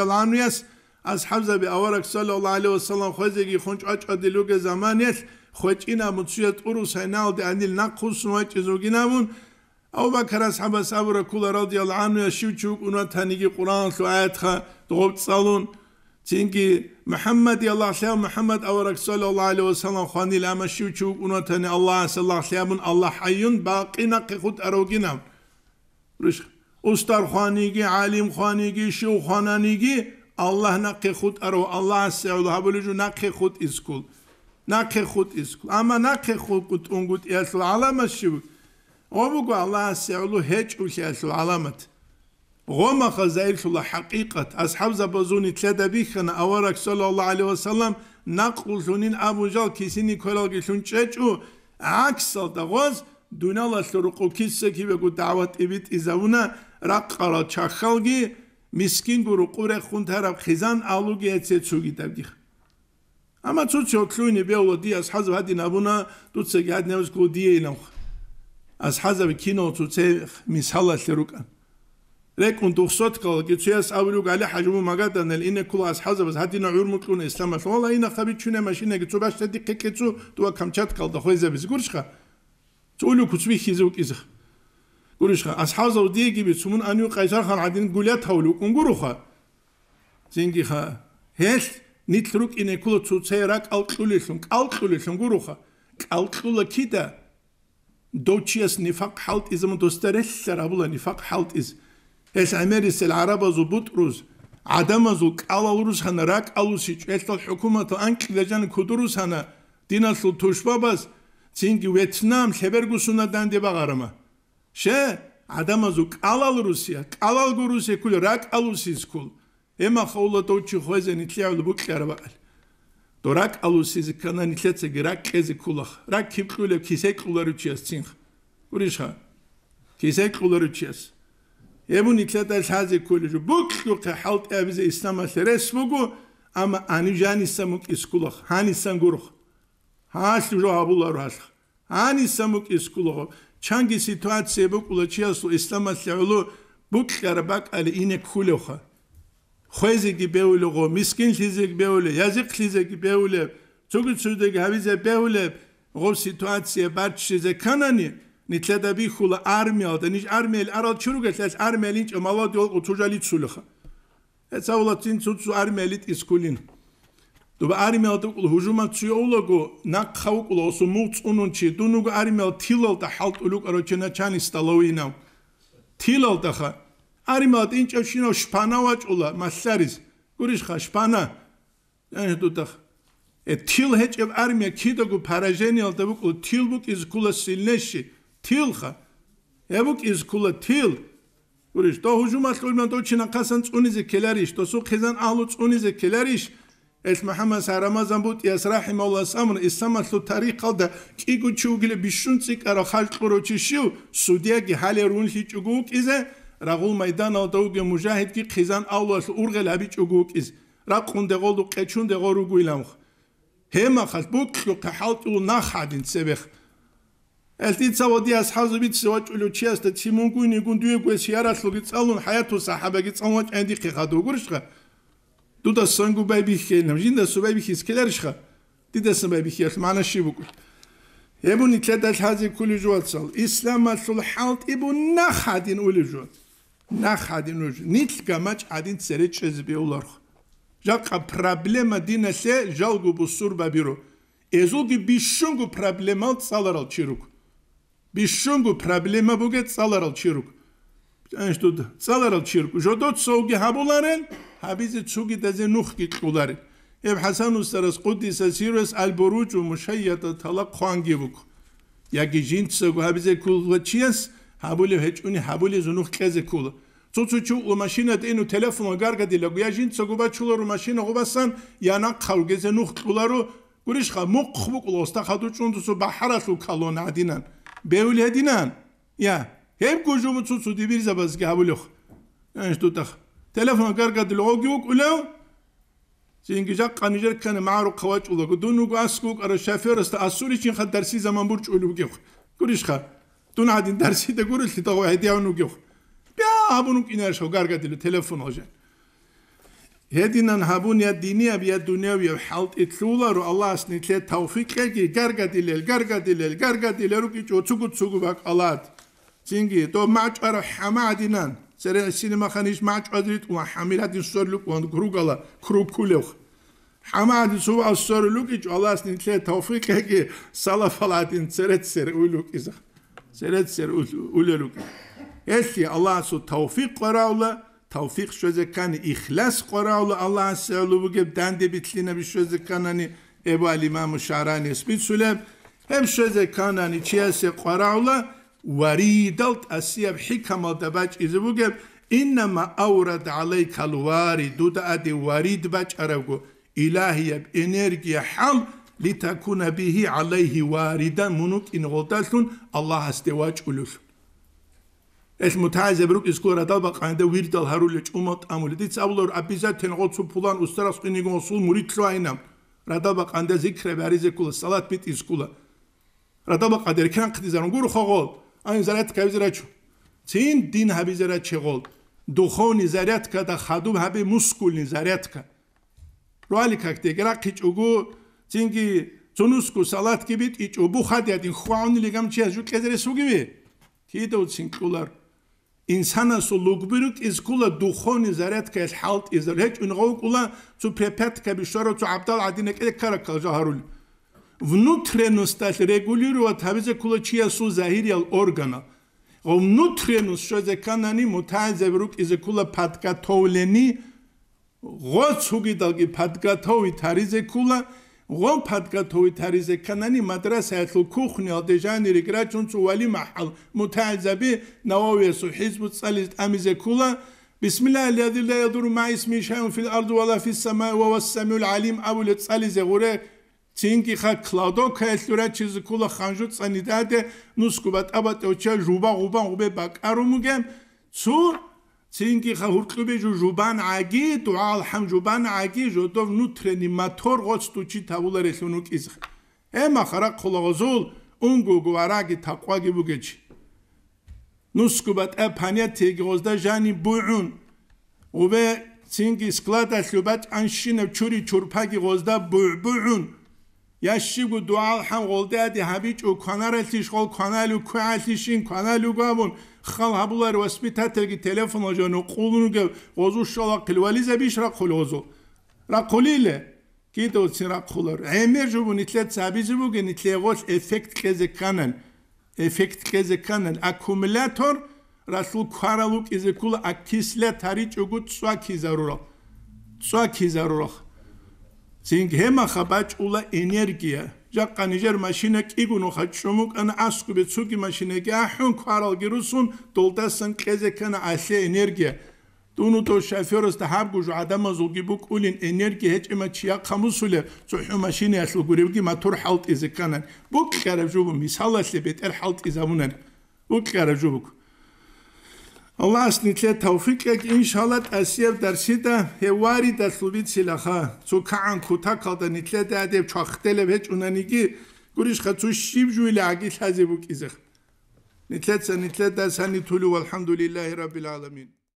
از حمزه به اوارک صلی الله علیه و سلام گی خونچ آج ادیلوگ زمانیت خوچ اینا متسویت اورو سینال دی اندیل نقص نوچ نمون او بکر از حبس ابو رکول رضی الله عنه شیو چوک اونا تنیگی قرآن تو آیت خا دوغب سالون چینکی محمد یا الله سلام محمد او صلی الله علیه و سلام خانی لاما شیو چوک اونا تنی الله صلی الله سلام الله حیون باقی نقی خود اروگینام رشق استر خانیگی عالم خانیگی شو خانانیگی Allah naqhi khut aro Allah sa'ul habulju naqhi khut iskul naqhi khut iskul ama naqhi khut kut ungut yasla alamashib obu go Allah sa'ul hech u yasla alamat goma khazail sulah haqiqat ashab zabazuni tleda bikhana awarak sallallahu alaihi wasallam naqul sunin abu jal kisini kolal gishun chechu aksal da goz dunala suruqu kisse kibegu davat ibit izavuna raqqala chakhalgi მისკინგურ უყურე ხუნთარა ხიზან ალუგი ეცე ცუგიტებდი ამა ცუცი ოქლუინი ბეულა დიას ჰაზ ვადი ნაბუნა დუცე გადნე ეს გუდი ინო ას ჰაზა ბკინო ცუცე მისალა ლერუკა რეკუნ დუხსოთ კალ გიცუეს ავრიუ გალე ჰაჯუმ მაგადან ელ ინე კულა ას ჰაზა ბას ჰადინა ურ მუკლუნე ისლამა ფოლა ინა ხაბი ჩუნე მაშინე გიცუ ბასტე დიკე კეცუ დუა ქამჩატ კალ და ხოიზა ბის გურშხა ცულუ ქუცვი ხიზუ კიზხა გურიშხა ასჰაზავ დიგიბი ცუმუნ ანიუ ყაისარ ხან ადინ გულია თავლუ უნგურუხა ზინგიხა ჰეს ნიტრუკ ინე კულო ცუ ცერა კალკულისუნ კალკულისუნ გურუხა კალკულა კიდა დოჩიას ნიფაკ ჰალტ იზმ დოსტერესლარ აბულა ნიფაკ ჰალტ იზ ეს ამერის ალ араბა ზუ ბუტრუზ ადამაზუ კალაურუს ხან რაკ ალუსი ჭესთალ ჰუკუმათო ან კილეჯან ქუდურუს ანა დინასლ თუშბაბას ზინგი ვეთნამ ხებერგუსუნა დანდება ყარამა შე ადამაზუ კალალ რუსია კალალ გურუსი ქულ რა კალუსის ქულ ემა ხოლოთ უჩი ხვეზენი თლიავლ ბუკიარ ვაყალ დო რა კალუსის კანა ნიცეცე გრა ყეზი ქულახ რა ქიფყულებ ქისე ქულარუჩიას წინხ გურიშა ქისე ქულარუჩიას ემუ ნიცეთა შაზი ქული ჯუ ბუკიო ხა ჰალტ ევზე ისნამას რესმუგუ ამა ანიჟანის სამუკის ქულახ ჰანისან გურხ ჰასი ჯო აბულარ ვასხ ანისამუკის ქულახ ჩანგი სიტუაცია ბუკულა ჩიასო ისლამალიულო ბუკლარ ბაკალი ინე ქულოხა ხვეზიგი ბეულიღო მისკინ ხიზიგი ბეული ჟაზიგი ხიზიგი ბეული ზოგი ცუდეგი ჰავიზე ბეული რო სიტუაცია ბარჩიზე ქანანი ნიტლადა ბიხულა არმია და ნიშ არმელი არალ ჩურუგეს არმელი ჩომალო დიო ყუჩუჟალი ცულოხა ეცავლა წინ ცუცუ არმელი ტისკულინ თუ არიმელ თუ ჰუჟუმან ციოულოგო ნაკხაუკლოს მუწუნუნჩი დუნუგ არიმელ თილოლტა ჰალტულუკაროჩენა ჩანისტალოინა თილოლტა ხა არიმელ ინჭევშინო შფანავაჭულა მასარის გურიშ ხა შფანა ანე თუ თხ ე თილ ჰეჭე არიმე ქიდოგუ ფარაჟენიალ და უკუ თილბუკ ის ქულა სილნეში თილ ხა ევუკ ის ქულა თილ გურიშ თო ჰუჟუმას ხოლმან თო ჩინა ხასან წუნიზე ქელარიშ თო სუ ხეზან ალუ წუნიზე ქელარიშ ეს მუჰამმად სარამაზან ბუტიას რაჰიმალლა სამნ ისამათლო თარიყალდა კიგუ ჩუგილე ბიშუნ ციკარო ხალყურო ჩიშუ სუდიაგი ჰალერუნ ჰიჭუგუ კიზე რაღულ მაიდანალ დაუგე მუჯაჰიდკი ხიზან ალვას ურღელა ბიჭუგუ კიზ რა ყუნდე ყოლუ ყეჩუნდე ყორუ გილამ ჰემა ხალ ბუქლუ ქაჰალტულ ნახადინ ცებეხ ესი ცავოდიას ჰაზუბიც ვაჭულუ ჩიასტა ჩიმუნგუ ნიგუნდუე გუე სიარასლუგი წალუნ ჰაიათუ საჰაბაგი წამოჭენდი ხიხადუ გურშხა دو دا سنگو بای بیخ که نمجین دا سو بای بیخیز کلرش خا دی دا سن بای بیخیز معنی شی بکن ابن كدت هذه كل جوات صل إسلام الحالت ابن نخ هادين أولي جوات نخ هادين أولي جوات نيت كماش هادين سريت شزبي أولارخ جاكا проблема دينا سي جالغو بسور بابيرو ეზოგი ბიშუნგუ პრობლემალ წალარალ ჩირუკ ბიშუნგუ პრობლემა ბუგე წალარალ ჩირუკ ან შტო ძალარალ ჩირკუ ჟოდოც სოგი ჰაბულარენ ჰაბიზი ჩუგი დაზე ნუხ გიტყულარი ებ ჰასან უსტარას ყუდისა სირეს ალბურუჯუ მუშაიატა თალა ქვანგიბუკ იაგი ჯინც სოგი ჰაბიზი კულვა ჩიეს ჰაბული ჰეჭუნი ჰაბული ზუნუხ ყეზე კულ ცუცუჩუ ო მაშინა ტინუ ტელეფონა გარგადი ლაგუ იაჯინც სოგი ბაჩულო რო მაშინა ღობასან იანა ხალგეზე ნუხ ყულარო გურიშ ხა მუხ ხუკულოს და ხადუჭუნდუსო ბაჰარასუ ქალონა დინან ბეული დინან ია Hep kujumu tsutsu di bir zabas ki habuluk. Enş tutak. Telefon karkat log yok Ulan, Çünkü jak kanijer kanı mağru kavaç ulak. Dunuk askuk ara şafir asta asur için kad dersi zaman burç uluk yok. Kurişka. Dün adin dersi de gurulti tavu hediye unuk yok. Ya habunuk iner şu karkat telefon olacak. هدينا هابون ya دينيا بيا دنيويا حالت اتلولارو الله اسني تلي توفيق كي غرغديل غرغديل غرغديل روكي تشو تشو bak الات çünkü to maç ara Hamadinan, Sere sinema kaniş maç adrit ve hamilatin sorluk ve kurugala kurup kuluk. Hamadi su az sorluk iç Allah'ın nitle şey, tevfik eki salafalatin seret ser uluk izah. Seret ser ululuk. Eski Allah su tevfik qaravla tevfik sözü kani ihlas qaravla Allah'ın sevlubu gibi dendi bitliğine bir sözü kanani Ebu Ali İmam-ı şarani nispit süleb. Hem sözü kanani çiyesi qaravla ვარიდალთ ასიაბ ჰიქამალ დაბაჭიზუგებ ინმა აურად ალეიქალ ვარი დუდა ადი ვარიდ ბაჭარავგო ილაჰიაბ ენერგია ჰამ ლიტაკუნა ბიჰი ალეიჰი ვარიდან მუნუკინ ღოლდასუნ ალლაჰ ასტევა ჭულუს ეს მუთაზე ბრუკი სკურა დაბა ყანდა ვირდალ ჰარული ჭუმო ტამული დიცავლორ აბიზა თენღოცუ ფულან უსტრას ყინი გონსულ მურიტლაინამ რადაბა ყანდა ზიქრები არიზე კულ სალათ ბიტი სკულა რადაბა ყადერ ქან ხდიზარონ გურ ხოღოლ აი ზარეთკა ვიზრაჩუ წინ დინ ჰაბიზერა ჩეღოლ დუხონი ზარეთკა და ხადუ ჰაბი მუსკულნი ზარეთკა როალი ქაქტე გრაკი ჭუგუ წინგი ზონუსკუ სალათკი ბიტ იჭუ ბუხადია დინ ხვაონი ლეგამ ჩიას ჯუ კეზერე სუგივი კიდო წინ ყულარ ინსანა სო ლუგბირუკ ის ქულა დუხონი ზარეთკა ეს ჰალტ ის რეჭ უნღო ყულა ცუ პრეპეტკა ბიშორო ცუ აბდალ ადინე კეკარა ქალ ჯაჰარული внутренно стать регулировать тавезе кулачия су захириал органа о внутренно что за канани мутазе рук из кула патка товлени го цуги далги патка тови таризе кула го патка тови таризе канани мадраса ятлу кухни одежани реграчун цу вали махал мутазе наове су хизб цалист амизе кула بسم الله الذي لا يضر مع اسمه شيء في الارض ولا في السماء وهو السميع العليم ابو لتسالي زغوره цинки ха клаудо кэлтура чизкула ханжу цанидаде нускубат абате оча жуба губа губе бакарумуге цу цинки ха хуртлуби жу жубан аги дуал хам жубан аги жодов нутрени матор гоцтучи табулар эсуну кизх эма хара кулагозул ун гугвараги такваги бугеч нускубат апания тегозда жани буун убе цинки склада хлюбат аншинев чури чурпаги гозда буун яшшигу дуал хам голдеди хабич у канарэлтиш гол каналу куалишин каналу гамун халабулар воспитательги телефон ожону кулунуге озу шала кылвализе бишра кулозу ра кулиле кито цира кулар эмер жубу нитле цабизу ге нитле гол эффект кезе канал эффект кезе канал аккумулятор расул каралу кезе кул акисле тари чугу цва кизарура цва кизарура წინ გემა ხაბაჭულა ენერგია ჯაყანიჟერ მაშინა კიგუნო ხაჩუმუ კან ასკუბი ცუკი მაშინა კი აჰუნ ქვარალ გირუსუნ დოლდასან ყეზე კან ასე ენერგია დუნუ თო შაფიროს და ჰაბგუ ჟ ადამა ზოგი ბუ კულინ ენერგია ჰეჭიმა ჩია ხამუსულე ცუჰუ მაშინა ასლ გურიბგი მათურ ჰალტი ზე კანან ბუ ქიარა ჟუბუ მისალასე ბეტერ ჰალტი ზამუნან ბუ ქიარა ჟუბუ Allah's nitle tawfik ek inshallah tasiyev darsida hevari da slubit silakha so kan kuta kalda nitle da deb chaxtele vec unaniki gurish kha tsu shibjuli agi lazibuk izakh nitle tsa nitle da sani tulu walhamdulillahi rabbil alamin